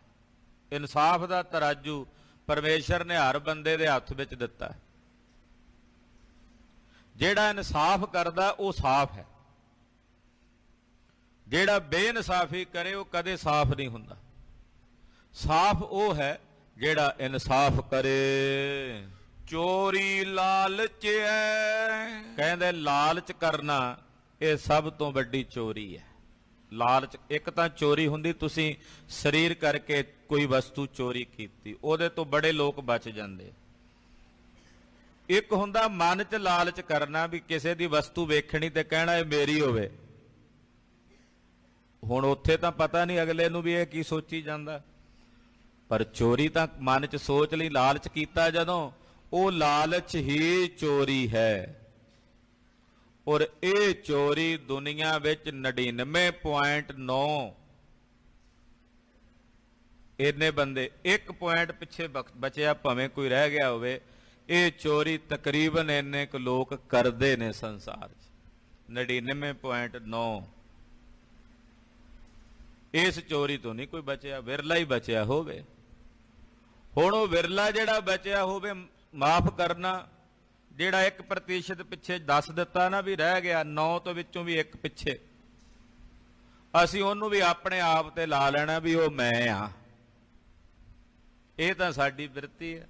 ਇਨਸਾਫ ਦਾ ਤਰਾਜੂ ਪਰਮੇਸ਼ਰ ਨੇ ਹਰ ਬੰਦੇ ਦੇ ਹੱਥ ਵਿੱਚ ਦਿੱਤਾ ਹੈ ਜਿਹੜਾ ਇਨਸਾਫ ਕਰਦਾ ਉਹ ਸਾਫ਼ ਹੈ ਜਿਹੜਾ ਬੇਇਨਸਾਫੀ ਕਰੇ ਉਹ ਕਦੇ ਸਾਫ਼ ਨਹੀਂ ਹੁੰਦਾ ਸਾਫ਼ ਉਹ ਹੈ ਜਿਹੜਾ ਇਨਸਾਫ ਕਰੇ ਚੋਰੀ ਲਾਲਚ ਹੈ ਕਹਿੰਦੇ ਲਾਲਚ ਕਰਨਾ ਇਹ ਸਭ ਤੋਂ ਵੱਡੀ ਚੋਰੀ ਹੈ ਲਾਲਚ ਇੱਕ ਤਾਂ ਚੋਰੀ ਹੁੰਦੀ ਤੁਸੀਂ ਸਰੀਰ ਕਰਕੇ ਕੋਈ ਵਸਤੂ ਚੋਰੀ ਕੀਤੀ ਉਹਦੇ ਤੋਂ ਬੜੇ ਲੋਕ ਬਚ ਜਾਂਦੇ ਇੱਕ ਹੁੰਦਾ ਮਨ 'ਚ ਲਾਲਚ ਕਰਨਾ ਵੀ ਕਿਸੇ ਦੀ ਵਸਤੂ ਵੇਖਣੀ ਤੇ ਕਹਿਣਾ ਇਹ ਮੇਰੀ ਹੋਵੇ ਹੁਣ ਉੱਥੇ ਤਾਂ ਪਤਾ ਨਹੀਂ ਅਗਲੇ ਨੂੰ ਵੀ ਇਹ ਕੀ ਸੋਚੀ ਜਾਂਦਾ ਪਰ ਚੋਰੀ ਤਾਂ ਮਨ 'ਚ ਸੋਚ ਲਈ ਲਾਲਚ ਕੀਤਾ ਜਦੋਂ ਉਹ ਲਾਲਚ ਹੀ ਚੋਰੀ ਹੈ ਔਰ ਇਹ ਚੋਰੀ ਦੁਨੀਆ ਵਿੱਚ 99.9 ਇੰਨੇ ਬੰਦੇ 1 ਪੁਆਇੰਟ ਪਿੱਛੇ ਬਚਿਆ ਭਾਵੇਂ ਕੋਈ ਰਹਿ ਗਿਆ ਹੋਵੇ ਇਹ ਚੋਰੀ ਤਕਰੀਬਨ ਇੰਨੇ ਕੁ ਲੋਕ ਕਰਦੇ ਨੇ ਸੰਸਾਰ 'ਚ 99.9 ਇਸ ਚੋਰੀ ਤੋਂ ਨਹੀਂ ਕੋਈ ਬਚਿਆ ਵਿਰਲਾ ਹੀ ਬਚਿਆ ਹੋਵੇ ਹੁਣ ਉਹ ਵਿਰਲਾ ਜਿਹੜਾ ਬਚਿਆ ਹੋਵੇ ਮਾਫ ਕਰਨਾ ਜਿਹੜਾ 1% ਪਿੱਛੇ ਦੱਸ ਦਿੱਤਾ ਨਾ ਵੀ ਰਹਿ ਗਿਆ 9 ਤੋਂ ਵਿੱਚੋਂ ਵੀ 1 ਪਿੱਛੇ ਅਸੀਂ ਉਹਨੂੰ ਵੀ ਆਪਣੇ ਆਪ ਤੇ ਲਾ ਲੈਣਾ ਵੀ ਉਹ ਮੈਂ ਆ ਇਹ ਤਾਂ ਸਾਡੀ ਬਿਰਤੀ ਹੈ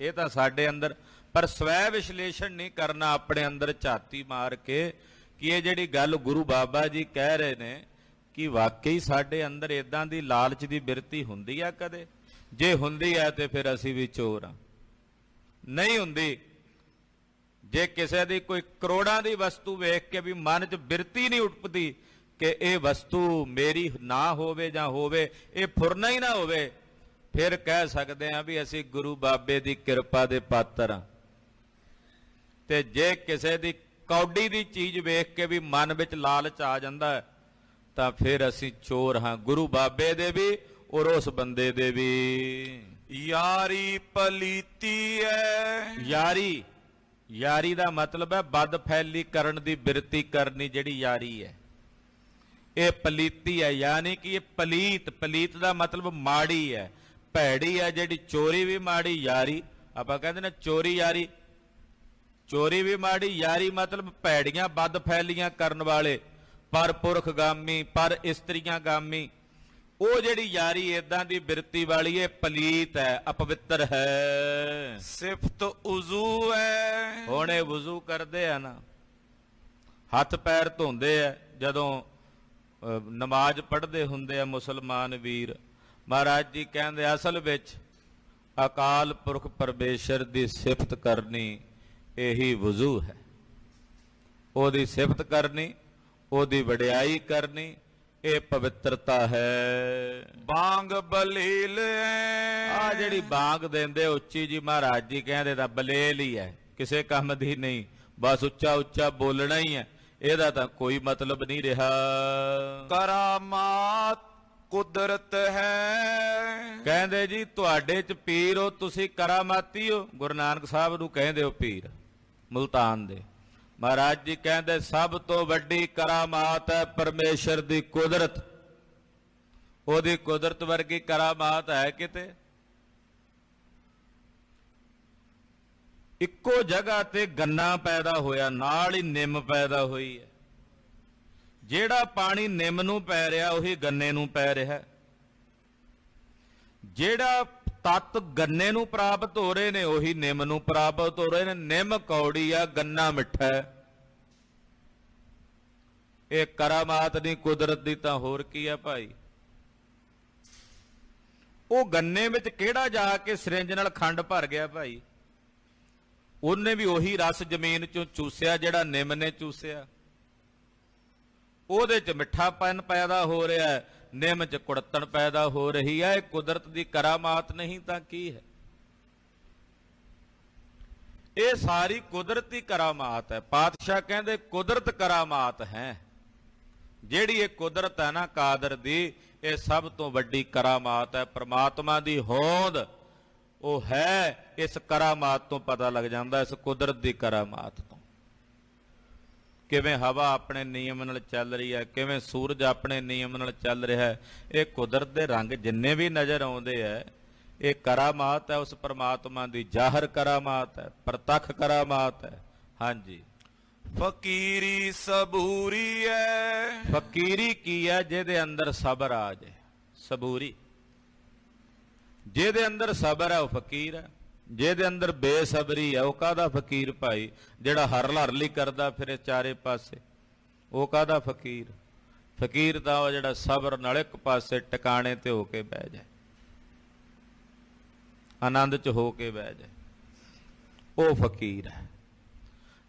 ਇਹ ਤਾਂ ਸਾਡੇ ਅੰਦਰ ਪਰ ਸਵੈ ਵਿਸ਼ਲੇਸ਼ਣ ਨਹੀਂ ਕਰਨਾ ਆਪਣੇ ਅੰਦਰ ਝਾਤੀ ਮਾਰ ਕੇ ਕਿ ਇਹ ਜਿਹੜੀ ਗੱਲ ਗੁਰੂ ਬਾਬਾ ਜੀ ਕਹਿ ਰਹੇ ਨੇ ਕਿ ਵਾਕਈ ਸਾਡੇ ਅੰਦਰ ਇਦਾਂ ਦੀ ਲਾਲਚ ਦੀ ਬਿਰਤੀ ਹੁੰਦੀ ਆ ਕਦੇ ਜੇ ਹੁੰਦੀ ਆ ਤੇ ਫਿਰ ਅਸੀਂ ਵੀ ਚੋਰ ਆ ਨਹੀਂ ਹੁੰਦੀ ਜੇ ਕਿਸੇ ਦੀ ਕੋਈ ਕਰੋੜਾਂ ਦੀ ਵਸਤੂ ਵੇਖ ਕੇ ਵੀ ਮਨ 'ਚ ਬਿਰਤੀ ਨਹੀਂ ਉੱਠਦੀ ਕਿ ਇਹ ਵਸਤੂ ਮੇਰੀ ਨਾ ਹੋਵੇ ਜਾਂ ਹੋਵੇ ਇਹ ਫੁਰਨਾ ਹੀ ਨਾ ਹੋਵੇ ਫਿਰ ਕਹਿ ਸਕਦੇ ਆ ਵੀ ਅਸੀਂ ਗੁਰੂ ਬਾਬੇ ਦੀ ਕਿਰਪਾ ਦੇ ਪਾਤਰ ਆ ਤੇ ਜੇ ਕਿਸੇ ਦੀ ਕੌਡੀ ਦੀ ਚੀਜ਼ ਵੇਖ ਕੇ ਵੀ ਮਨ ਵਿੱਚ ਲਾਲਚ ਆ ਜਾਂਦਾ ਤਾਂ ਫਿਰ ਅਸੀਂ ਚੋਰ ਹਾਂ ਗੁਰੂ ਬਾਬੇ ਦੇ ਵੀ ਔਰ ਉਸ ਬੰਦੇ ਦੇ ਵੀ ਯਾਰੀ ਪਲੀਤੀ ਐ ਯਾਰੀ ਯਾਰੀ ਦਾ ਮਤਲਬ ਹੈ ਬਦ ਫੈਲੀ ਕਰਨ ਦੀ ਬਿਰਤੀ ਕਰਨੀ ਜਿਹੜੀ ਯਾਰੀ ਹੈ ਇਹ ਪਲੀਤੀ ਹੈ ਯਾਨੀ ਕਿ ਇਹ ਪਲੀਤ ਪਲੀਤ ਦਾ ਮਤਲਬ ਮਾੜੀ ਹੈ ਭੈੜੀ ਹੈ ਜਿਹੜੀ ਚੋਰੀ ਵੀ ਮਾੜੀ ਯਾਰੀ ਆਪਾਂ ਕਹਿੰਦੇ ਨੇ ਚੋਰੀ ਯਾਰੀ ਚੋਰੀ ਵੀ ਮਾੜੀ ਯਾਰੀ ਮਤਲਬ ਭੈੜੀਆਂ ਬਦ ਫੈਲੀਆਂ ਕਰਨ ਵਾਲੇ ਪਰ ਪੁਰਖ ਗਾਮੀ ਪਰ ਇਸਤਰੀਆਂ ਗਾਮੀ ਉਹ ਜਿਹੜੀ ਯਾਰੀ ਇਦਾਂ ਦੀ ਬਿਰਤੀ ਵਾਲੀ ਏ ਪਲੀਤ ਹੈ ਅਪਵਿੱਤਰ ਹੈ ਸਿਫਤ ਉਜ਼ੂ ਹੈ ਹੁਣੇ ਵਜ਼ੂ ਕਰਦੇ ਆ ਨਾ ਹੱਥ ਪੈਰ ਧੋਂਦੇ ਆ ਜਦੋਂ ਨਮਾਜ਼ ਪੜ੍ਹਦੇ ਹੁੰਦੇ ਆ ਮੁਸਲਮਾਨ ਵੀਰ ਮਹਾਰਾਜ ਜੀ ਕਹਿੰਦੇ ਅਸਲ ਵਿੱਚ ਅਕਾਲ ਪੁਰਖ ਪਰਮੇਸ਼ਰ ਦੀ ਸਿਫਤ ਕਰਨੀ ਇਹੀ ਵਜ਼ੂ ਹੈ ਉਹਦੀ ਸਿਫਤ ਕਰਨੀ ਉਹਦੀ ਵਡਿਆਈ ਕਰਨੀ ਇਹ ਪਵਿੱਤਰਤਾ ਹੈ ਬਾਗ ਬਲੀਲ ਆ ਜਿਹੜੀ ਬਾਗ ਦਿੰਦੇ ਉੱਚੀ ਜੀ ਮਹਾਰਾਜ ਜੀ ਕਹਿੰਦੇ ਤਾਂ ਬਲੇਲ ਹੀ ਹੈ ਕਿਸੇ ਕੰਮ ਦੀ ਨਹੀਂ ਬਸ ਉੱਚਾ ਉੱਚਾ ਬੋਲਣਾ ਹੀ ਹੈ ਇਹਦਾ ਤਾਂ ਕੋਈ ਮਤਲਬ ਨਹੀਂ ਰਿਹਾ ਕਰਾਮਾਤ ਕੁਦਰਤ ਹੈ ਕਹਿੰਦੇ ਜੀ ਤੁਹਾਡੇ ਚ ਪੀਰ ਹੋ ਤੁਸੀਂ ਕਰਾਮਾਤੀ ਹੋ ਗੁਰੂ ਨਾਨਕ ਸਾਹਿਬ ਨੂੰ ਕਹਿੰਦੇ ਹੋ ਪੀਰ ਮਲਤਾਨ ਦੇ ਮਹਾਰਾਜ ਜੀ ਕਹਿੰਦੇ ਸਭ ਤੋਂ ਵੱਡੀ ਕਰਾਮਾਤ ਹੈ ਪਰਮੇਸ਼ਰ ਦੀ ਕੁਦਰਤ ਉਹਦੀ ਕੁਦਰਤ ਵਰਗੀ ਕਰਾਮਾਤ ਹੈ ਕਿਤੇ ਇੱਕੋ ਜਗ੍ਹਾ ਤੇ ਗੰਨਾ ਪੈਦਾ ਹੋਇਆ ਨਾਲ ਹੀ ਨਿੰਮ ਪੈਦਾ ਹੋਈ ਹੈ ਜਿਹੜਾ ਪਾਣੀ ਨਿੰਮ ਨੂੰ ਪੈ ਰਿਹਾ ਉਹੀ ਗੰਨੇ ਨੂੰ ਪੈ ਰਿਹਾ ਜਿਹੜਾ ਤਤ ਗੰਨੇ ਨੂੰ ਪ੍ਰਾਪਤ ਹੋ ਰਹੇ ਨੇ ਉਹੀ ਨਿੰਮ ਨੂੰ ਪ੍ਰਾਪਤ ਹੋ ਰਹੇ ਨੇ ਨਿੰਮ ਕੌੜੀ ਆ ਗੰਨਾ ਮਿੱਠਾ ਇਹ ਕਰਾਮਾਤ ਦੀ ਕੁਦਰਤ ਦੀ ਤਾਂ ਹੋਰ ਕੀ ਆ ਭਾਈ ਉਹ ਗੰਨੇ ਵਿੱਚ ਕਿਹੜਾ ਜਾ ਕੇ ਸਿਰਿੰਜ ਨਾਲ ਖੰਡ ਭਰ ਗਿਆ ਭਾਈ ਉਹਨੇ ਵੀ ਉਹੀ ਰਸ ਜ਼ਮੀਨ ਚੋਂ ਚੂਸਿਆ ਜਿਹੜਾ ਨਿੰਮ ਨੇ ਚੂਸਿਆ ਉਹਦੇ ਚ ਮਿੱਠਾਪਨ ਪੈਦਾ ਹੋ ਰਿਹਾ ਨਿਮ ਚ ਕੁੜਤਣ ਪੈਦਾ ਹੋ ਰਹੀ ਹੈ ਇਹ ਕੁਦਰਤ ਦੀ ਕਰਾਮਾਤ ਨਹੀਂ ਤਾਂ ਕੀ ਹੈ ਇਹ ਸਾਰੀ ਕੁਦਰਤੀ ਕਰਾਮਾਤ ਹੈ ਪਾਤਸ਼ਾਹ ਕਹਿੰਦੇ ਕੁਦਰਤ ਕਰਾਮਾਤ ਹੈ ਜਿਹੜੀ ਇਹ ਕੁਦਰਤ ਹੈ ਨਾ ਕਾਦਰ ਦੀ ਇਹ ਸਭ ਤੋਂ ਵੱਡੀ ਕਰਾਮਾਤ ਹੈ ਪ੍ਰਮਾਤਮਾ ਦੀ ਹੋਂਦ ਉਹ ਹੈ ਇਸ ਕਰਾਮਾਤ ਤੋਂ ਪਤਾ ਲੱਗ ਜਾਂਦਾ ਇਸ ਕੁਦਰਤ ਦੀ ਕਰਾਮਾਤ ਤੋਂ ਕਿਵੇਂ ਹਵਾ ਆਪਣੇ ਨਿਯਮ ਨਾਲ ਚੱਲ ਰਹੀ ਹੈ ਕਿਵੇਂ ਸੂਰਜ ਆਪਣੇ ਨਿਯਮ ਨਾਲ ਚੱਲ ਰਿਹਾ ਹੈ ਇਹ ਕੁਦਰਤ ਦੇ ਰੰਗ ਜਿੰਨੇ ਵੀ ਨਜ਼ਰ ਆਉਂਦੇ ਆ ਇਹ ਕਰਾਮਾਤ ਹੈ ਉਸ ਪਰਮਾਤਮਾ ਦੀ ਜ਼ਾਹਰ ਕਰਾਮਾਤ ਹੈ ਪ੍ਰਤੱਖ ਕਰਾਮਾਤ ਹੈ ਹਾਂਜੀ ਫਕੀਰੀ ਸਬੂਰੀ ਹੈ ਫਕੀਰੀ ਕੀ ਹੈ ਜਿਹਦੇ ਅੰਦਰ ਸਬਰ ਆ ਜਾਏ ਸਬੂਰੀ ਜਿਹਦੇ ਅੰਦਰ ਸਬਰ ਹੈ ਉਹ ਫਕੀਰ ਹੈ ਜਿਹਦੇ ਅੰਦਰ ਬੇਸਬਰੀ ਹੈ ਉਹ ਕਾਹਦਾ ਫਕੀਰ ਭਾਈ ਜਿਹੜਾ ਹਰਲ ਲਈ ਕਰਦਾ ਫਿਰੇ ਚਾਰੇ ਪਾਸੇ ਉਹ ਕਾਹਦਾ ਫਕੀਰ ਫਕੀਰ ਦਾ ਉਹ ਜਿਹੜਾ ਸਬਰ ਨਾਲ ਇੱਕ ਪਾਸੇ ਟਿਕਾਣੇ ਤੇ ਹੋ ਕੇ ਬਹਿ ਜਾਏ ਆਨੰਦ ਚ ਹੋ ਕੇ ਬਹਿ ਜਾਏ ਉਹ ਫਕੀਰ ਹੈ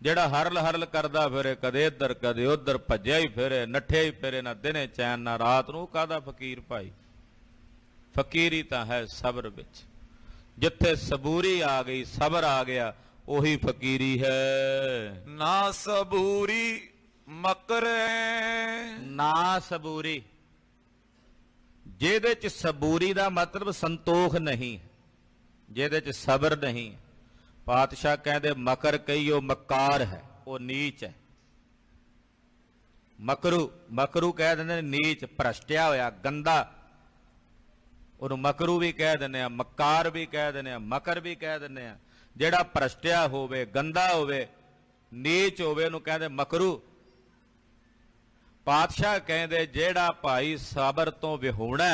ਜਿਹੜਾ ਹਰਲ ਹਰਲ ਕਰਦਾ ਫਿਰੇ ਕਦੇ ਇੱਧਰ ਕਦੇ ਉੱਧਰ ਭੱਜਿਆ ਹੀ ਫਿਰੇ ਨੱਠਿਆ ਹੀ ਫਿਰੇ ਨਾ ਦਿਨੇ ਚੈਨ ਨਾ ਰਾਤ ਨੂੰ ਕਾਹਦਾ ਫਕੀਰ ਭਾਈ ਫਕੀਰੀ ਤਾਂ ਹੈ ਸਬਰ ਵਿੱਚ ਜਿੱਥੇ ਸਬੂਰੀ ਆ ਗਈ ਸਬਰ ਆ ਗਿਆ ਉਹੀ ਫਕੀਰੀ ਹੈ ਨਾ ਸਬੂਰੀ ਮਕਰੇ ਨਾ ਸਬੂਰੀ ਜਿਹਦੇ ਚ ਸਬੂਰੀ ਦਾ ਮਤਲਬ ਸੰਤੋਖ ਨਹੀਂ ਜਿਹਦੇ ਚ ਸਬਰ ਨਹੀਂ ਪਾਤਸ਼ਾਹ ਕਹਿੰਦੇ ਮਕਰ ਕਈਓ ਮਕਾਰ ਹੈ ਉਹ ਨੀਚ ਹੈ ਮਕਰੂ ਮਕਰੂ ਕਹਿ ਦਿੰਦੇ ਨੇ ਨੀਚ ਭ੍ਰਸ਼ਟਿਆ ਹੋਇਆ ਗੰਦਾ ਉਹਨੂੰ ਮਕਰੂ ਵੀ ਕਹਿ ਦਿੰਦੇ ਆ ਮਕਾਰ ਵੀ ਕਹਿ ਦਿੰਦੇ ਆ ਮਕਰ ਵੀ ਕਹਿ ਦਿੰਦੇ ਆ ਜਿਹੜਾ ਭ੍ਰਸ਼ਟਿਆ ਹੋਵੇ ਗੰਦਾ ਹੋਵੇ ਨੀਚ ਹੋਵੇ ਉਹਨੂੰ ਕਹਿੰਦੇ ਮਕਰੂ ਪਾਤਸ਼ਾਹ ਕਹਿੰਦੇ ਜਿਹੜਾ ਭਾਈ ਸਬਰ ਤੋਂ ਵਿਹੋਣਾ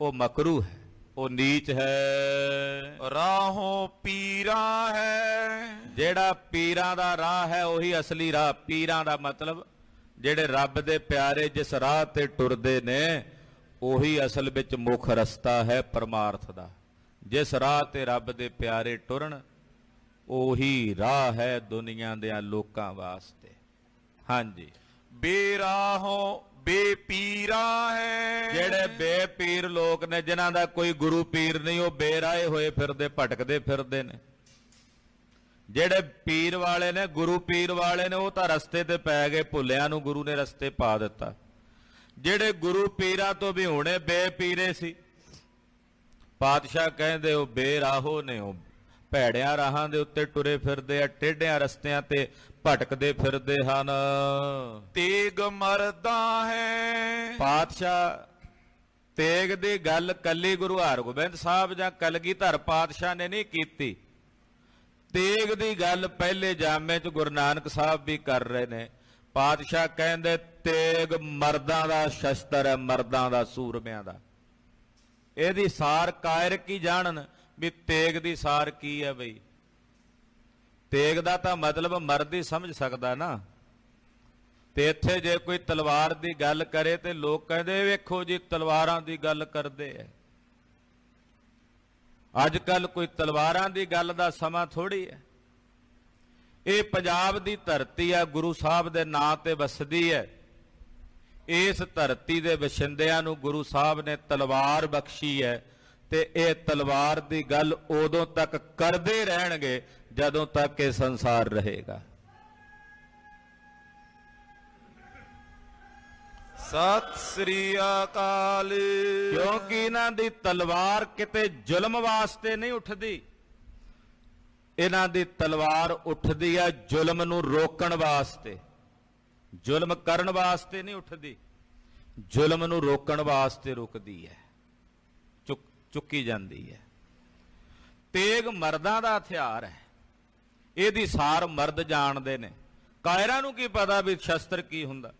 ਉਹ ਮਕਰੂ ਹੈ ਉਹ ਨੀਚ ਹੈ ਰਾਹੋਂ ਪੀਰਾ ਹੈ ਜਿਹੜਾ ਪੀਰਾਂ ਦਾ ਰਾਹ ਹੈ ਉਹੀ ਅਸਲੀ ਰਾਹ ਪੀਰਾਂ ਦਾ ਮਤਲਬ ਜਿਹੜੇ ਰੱਬ ਦੇ ਪਿਆਰੇ ਜਿਸ ਰਾਹ ਤੇ ਟੁਰਦੇ ਨੇ ਉਹੀ ਅਸਲ ਵਿੱਚ ਮੁੱਖ ਰਸਤਾ ਹੈ ਪਰਮਾਰਥ ਦਾ ਜਿਸ ਰਾਹ ਤੇ ਰੱਬ ਦੇ ਪਿਆਰੇ ਟੁਰਨ ਉਹੀ ਰਾਹ ਹੈ ਦੁਨੀਆਂ ਦੇ ਲੋਕਾਂ ਵਾਸਤੇ ਹਾਂਜੀ ਬੇਰਾਹੋਂ ਬੇਪੀਰਾ ਹੈ ਜਿਹੜੇ ਬੇਪੀਰ ਲੋਕ ਨੇ ਜਿਨ੍ਹਾਂ ਦਾ ਕੋਈ ਗੁਰੂ ਪੀਰ ਨਹੀਂ ਉਹ ਬੇਰਾਏ ਹੋਏ ਫਿਰਦੇ ਭਟਕਦੇ ਫਿਰਦੇ ਨੇ ਜਿਹੜੇ ਪੀਰ ਵਾਲੇ ਨੇ ਗੁਰੂ ਪੀਰ ਵਾਲੇ ਨੇ ਉਹ ਤਾਂ ਰਸਤੇ ਤੇ ਪੈ ਗਏ ਭੁੱਲਿਆਂ ਨੂੰ ਗੁਰੂ ਨੇ ਰਸਤੇ ਪਾ ਦਿੱਤਾ ਜਿਹੜੇ ਗੁਰੂ ਪੀਰਾ ਤੋਂ ਵੀ ਹੁਣੇ ਬੇਪੀਰੇ ਸੀ ਪਾਤਸ਼ਾਹ ਕਹਿੰਦੇ ਉਹ ਬੇਰਾਹੋ ਨੇ ਉਹ ਭੈੜਿਆਂ ਰਾਹਾਂ ਦੇ ਉੱਤੇ ਟੁਰੇ ਫਿਰਦੇ ਆ ਟੇਢਿਆਂ ਰਸਤਿਆਂ ਤੇ ਭਟਕਦੇ ਫਿਰਦੇ ਹਨ ਤੇਗ ਮਰਦਾ ਹੈ ਪਾਤਸ਼ਾਹ ਤੇਗ ਦੀ ਗੱਲ ਕੱਲੀ ਗੁਰੂ ਹਰਗੋਬਿੰਦ ਸਾਹਿਬ ਜਾਂ ਕਲਗੀਧਰ ਪਾਤਸ਼ਾਹ ਨੇ ਨਹੀਂ ਕੀਤੀ ਤੇਗ ਦੀ ਗੱਲ ਪਹਿਲੇ ਜਾਮੇ 'ਚ ਗੁਰੂ ਨਾਨਕ ਸਾਹਿਬ ਵੀ ਕਰ ਰਹੇ ਨੇ ਪਾਤਸ਼ਾਹ ਕਹਿੰਦੇ ਤੇਗ ਮਰਦਾਂ ਦਾ ਸ਼ਸਤਰ ਹੈ ਮਰਦਾਂ ਦਾ ਸੂਰਮਿਆਂ ਦਾ ਇਹਦੀ ਸਾਰ ਕਾਇਰ ਕੀ ਜਾਣਨ ਵੀ ਤੇਗ ਦੀ ਸਾਰ ਕੀ ਹੈ ਬਈ ਤੇਗ ਦਾ ਤਾਂ ਮਤਲਬ ਮਰਦ ਹੀ ਸਮਝ ਸਕਦਾ ਨਾ ਤੇ ਇੱਥੇ ਜੇ ਕੋਈ ਤਲਵਾਰ ਦੀ ਗੱਲ ਕਰੇ ਤੇ ਲੋਕ ਕਹਿੰਦੇ ਵੇਖੋ ਜੀ ਤਲਵਾਰਾਂ ਦੀ ਗੱਲ ਕਰਦੇ ਐ ਅੱਜ ਕੱਲ ਕੋਈ ਤਲਵਾਰਾਂ ਦੀ ਗੱਲ ਦਾ ਸਮਾਂ ਥੋੜੀ ਐ ਇਹ ਪੰਜਾਬ ਦੀ ਧਰਤੀ ਆ ਗੁਰੂ ਸਾਹਿਬ ਦੇ ਨਾਂ ਤੇ ਵਸਦੀ ਹੈ ਇਸ ਧਰਤੀ ਦੇ ਵਸਿੰਦਿਆਂ ਨੂੰ ਗੁਰੂ ਸਾਹਿਬ ਨੇ ਤਲਵਾਰ ਬਖਸ਼ੀ ਹੈ ਤੇ ਇਹ ਤਲਵਾਰ ਦੀ ਗੱਲ ਉਦੋਂ ਤੱਕ ਕਰਦੇ ਰਹਿਣਗੇ ਜਦੋਂ ਤੱਕ ਇਹ ਸੰਸਾਰ ਰਹੇਗਾ ਸਤ ਸ੍ਰੀ ਅਕਾਲ ਕਿਉਂਕਿ ਇਹਨਾਂ ਦੀ ਤਲਵਾਰ ਕਿਤੇ ਜ਼ੁਲਮ ਵਾਸਤੇ ਨਹੀਂ ਉੱਠਦੀ ਇਹਨਾਂ ਦੀ ਤਲਵਾਰ ਉੱਠਦੀ ਹੈ ਜ਼ੁਲਮ ਨੂੰ ਰੋਕਣ ਵਾਸਤੇ ਜ਼ੁਲਮ ਕਰਨ ਵਾਸਤੇ ਨਹੀਂ ਉੱਠਦੀ ਜ਼ੁਲਮ ਨੂੰ ਰੋਕਣ ਵਾਸਤੇ ਰੁਕਦੀ ਹੈ ਚੁੱਕੀ ਜਾਂਦੀ ਹੈ ਤੇਗ ਮਰਦਾਂ ਦਾ ਹਥਿਆਰ ਹੈ ਇਹਦੀ ਸਾਰ ਮਰਦ ਜਾਣਦੇ ਨੇ ਕਾਇਰਾਂ ਨੂੰ ਕੀ ਪਤਾ ਵੀ ਸ਼ਸਤਰ ਕੀ ਹੁੰਦਾ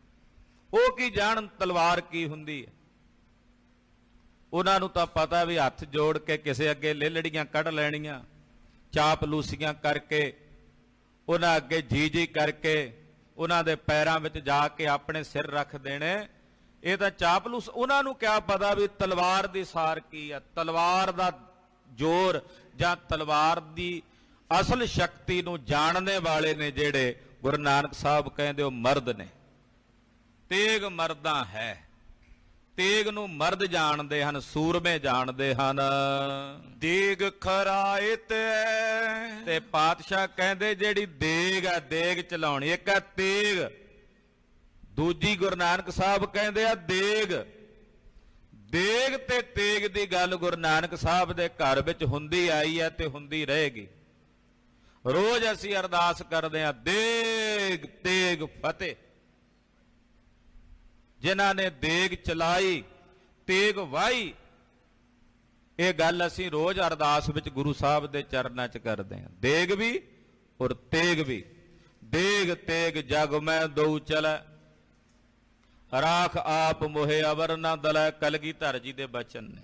ਉਹ ਕੀ ਜਾਣ ਤਲਵਾਰ ਕੀ ਹੁੰਦੀ ਹੈ ਉਹਨਾਂ ਨੂੰ ਤਾਂ ਪਤਾ ਵੀ ਹੱਥ ਜੋੜ ਕੇ ਕਿਸੇ ਅੱਗੇ ਲੇਲੜੀਆਂ ਕੱਢ ਲੈਣੀਆਂ ਚਾਪਲੂਸੀਆਂ ਕਰਕੇ ਉਹਨਾਂ ਅੱਗੇ ਜੀ ਜੀ ਕਰਕੇ ਉਹਨਾਂ ਦੇ ਪੈਰਾਂ ਵਿੱਚ ਜਾ ਕੇ ਆਪਣੇ ਸਿਰ ਰੱਖ ਦੇਣੇ ਇਹ ਤਾਂ ਚਾਪਲੂਸ ਉਹਨਾਂ ਨੂੰ ਕਿਆ ਪਤਾ ਵੀ ਤਲਵਾਰ ਦੀ ਸਾਰ ਕੀ ਆ ਤਲਵਾਰ ਦਾ ਜ਼ੋਰ ਜਾਂ ਤਲਵਾਰ ਦੀ ਅਸਲ ਸ਼ਕਤੀ ਨੂੰ ਜਾਣਨੇ ਵਾਲੇ ਨੇ ਜਿਹੜੇ ਗੁਰੂ ਨਾਨਕ ਸਾਹਿਬ ਕਹਿੰਦੇ ਉਹ ਮਰਦ ਨੇ ਤੇਗ ਮਰਦਾਂ ਹੈ ਤੇਗ ਨੂੰ ਮਰਦ ਜਾਣਦੇ ਹਨ ਸੂਰਮੇ ਜਾਣਦੇ ਹਨ ਦੇਗ ਖਰਾਏ ਤੇ ਤੇ ਪਾਤਸ਼ਾਹ ਕਹਿੰਦੇ ਜਿਹੜੀ ਦੇਗ ਆ ਦੇਗ ਚਲਾਉਣੀ ਇੱਕ ਆ ਤੇਗ ਦੂਜੀ ਗੁਰੂ ਨਾਨਕ ਸਾਹਿਬ ਕਹਿੰਦੇ ਆ ਦੇਗ ਦੇਗ ਤੇ ਤੇਗ ਦੀ ਗੱਲ ਗੁਰੂ ਨਾਨਕ ਸਾਹਿਬ ਦੇ ਘਰ ਵਿੱਚ ਹੁੰਦੀ ਆਈ ਹੈ ਤੇ ਹੁੰਦੀ ਰਹੇਗੀ ਰੋਜ਼ ਅਸੀਂ ਅਰਦਾਸ ਕਰਦੇ ਆ ਦੇਗ ਤੇਗ ਫਤਿਹ ਜਿਨ੍ਹਾਂ ਨੇ ਦੇਗ ਚਲਾਈ ਤੇਗ ਵਾਈ ਇਹ ਗੱਲ ਅਸੀਂ ਰੋਜ਼ ਅਰਦਾਸ ਵਿੱਚ ਗੁਰੂ ਸਾਹਿਬ ਦੇ ਚਰਨਾਂ 'ਚ ਕਰਦੇ ਹਾਂ ਦੇਗ ਵੀ ਔਰ ਤੇਗ ਵੀ ਦੇਗ ਤੇਗ ਜਗ ਮੈਂ ਦਉ ਚਲੈ ਰਾਖ ਆਪ ਮੋਹਿ ਅਵਰ ਨਾ ਦਲੈ ਕਲਗੀ ਧਰ ਜੀ ਦੇ ਬਚਨ ਨੇ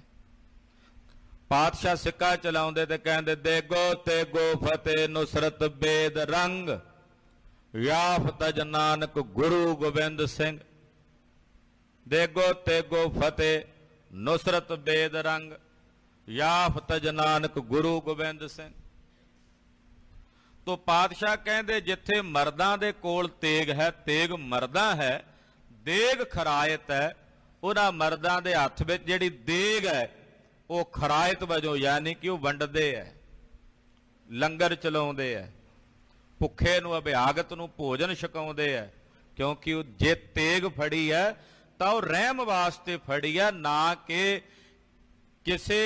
ਪਾਤਸ਼ਾਹ ਸਿੱਕਾ ਚਲਾਉਂਦੇ ਤੇ ਕਹਿੰਦੇ ਦੇਗੋ ਤੇਗੋ ਫਤੇ ਨੁਸਰਤ ਬੇਦ ਰੰਗ ਯਾਫ ਤਜ ਨਾਨਕ ਗੁਰੂ ਗੋਬਿੰਦ ਸਿੰਘ ਦੇਗੋ ਤੇਗੋ ਫਤਿਹ ਨੁਸਰਤ ਬੇਦ ਰੰਗ ਯਾਫਤ ਜਨਾਨਕ ਗੁਰੂ ਗੋਬਿੰਦ ਸਿੰਘ ਤੋਂ ਪਾਤਸ਼ਾਹ ਕਹਿੰਦੇ ਜਿੱਥੇ ਮਰਦਾਂ ਦੇ ਕੋਲ ਤੇਗ ਹੈ ਤੇਗ ਮਰਦਾਂ ਹੈ ਦੇਗ ਖਰਾਇਤ ਹੈ ਉਹਨਾਂ ਮਰਦਾਂ ਦੇ ਹੱਥ ਵਿੱਚ ਜਿਹੜੀ ਦੇਗ ਹੈ ਉਹ ਖਰਾਇਤ ਵਜੋਂ ਯਾਨੀ ਕਿ ਉਹ ਵੰਡਦੇ ਐ ਲੰਗਰ ਚਲਾਉਂਦੇ ਐ ਭੁੱਖੇ ਨੂੰ ਅਭਿਆਗਤ ਨੂੰ ਭੋਜਨ ਛਕਾਉਂਦੇ ਐ ਕਿਉਂਕਿ ਉਹ ਜੇ ਤੇਗ ਫੜੀ ਐ ਤਾਂ ਉਹ ਰਹਿਮ ਵਾਸਤੇ ਫੜਿਆ ਨਾ ਕਿ ਕਿਸੇ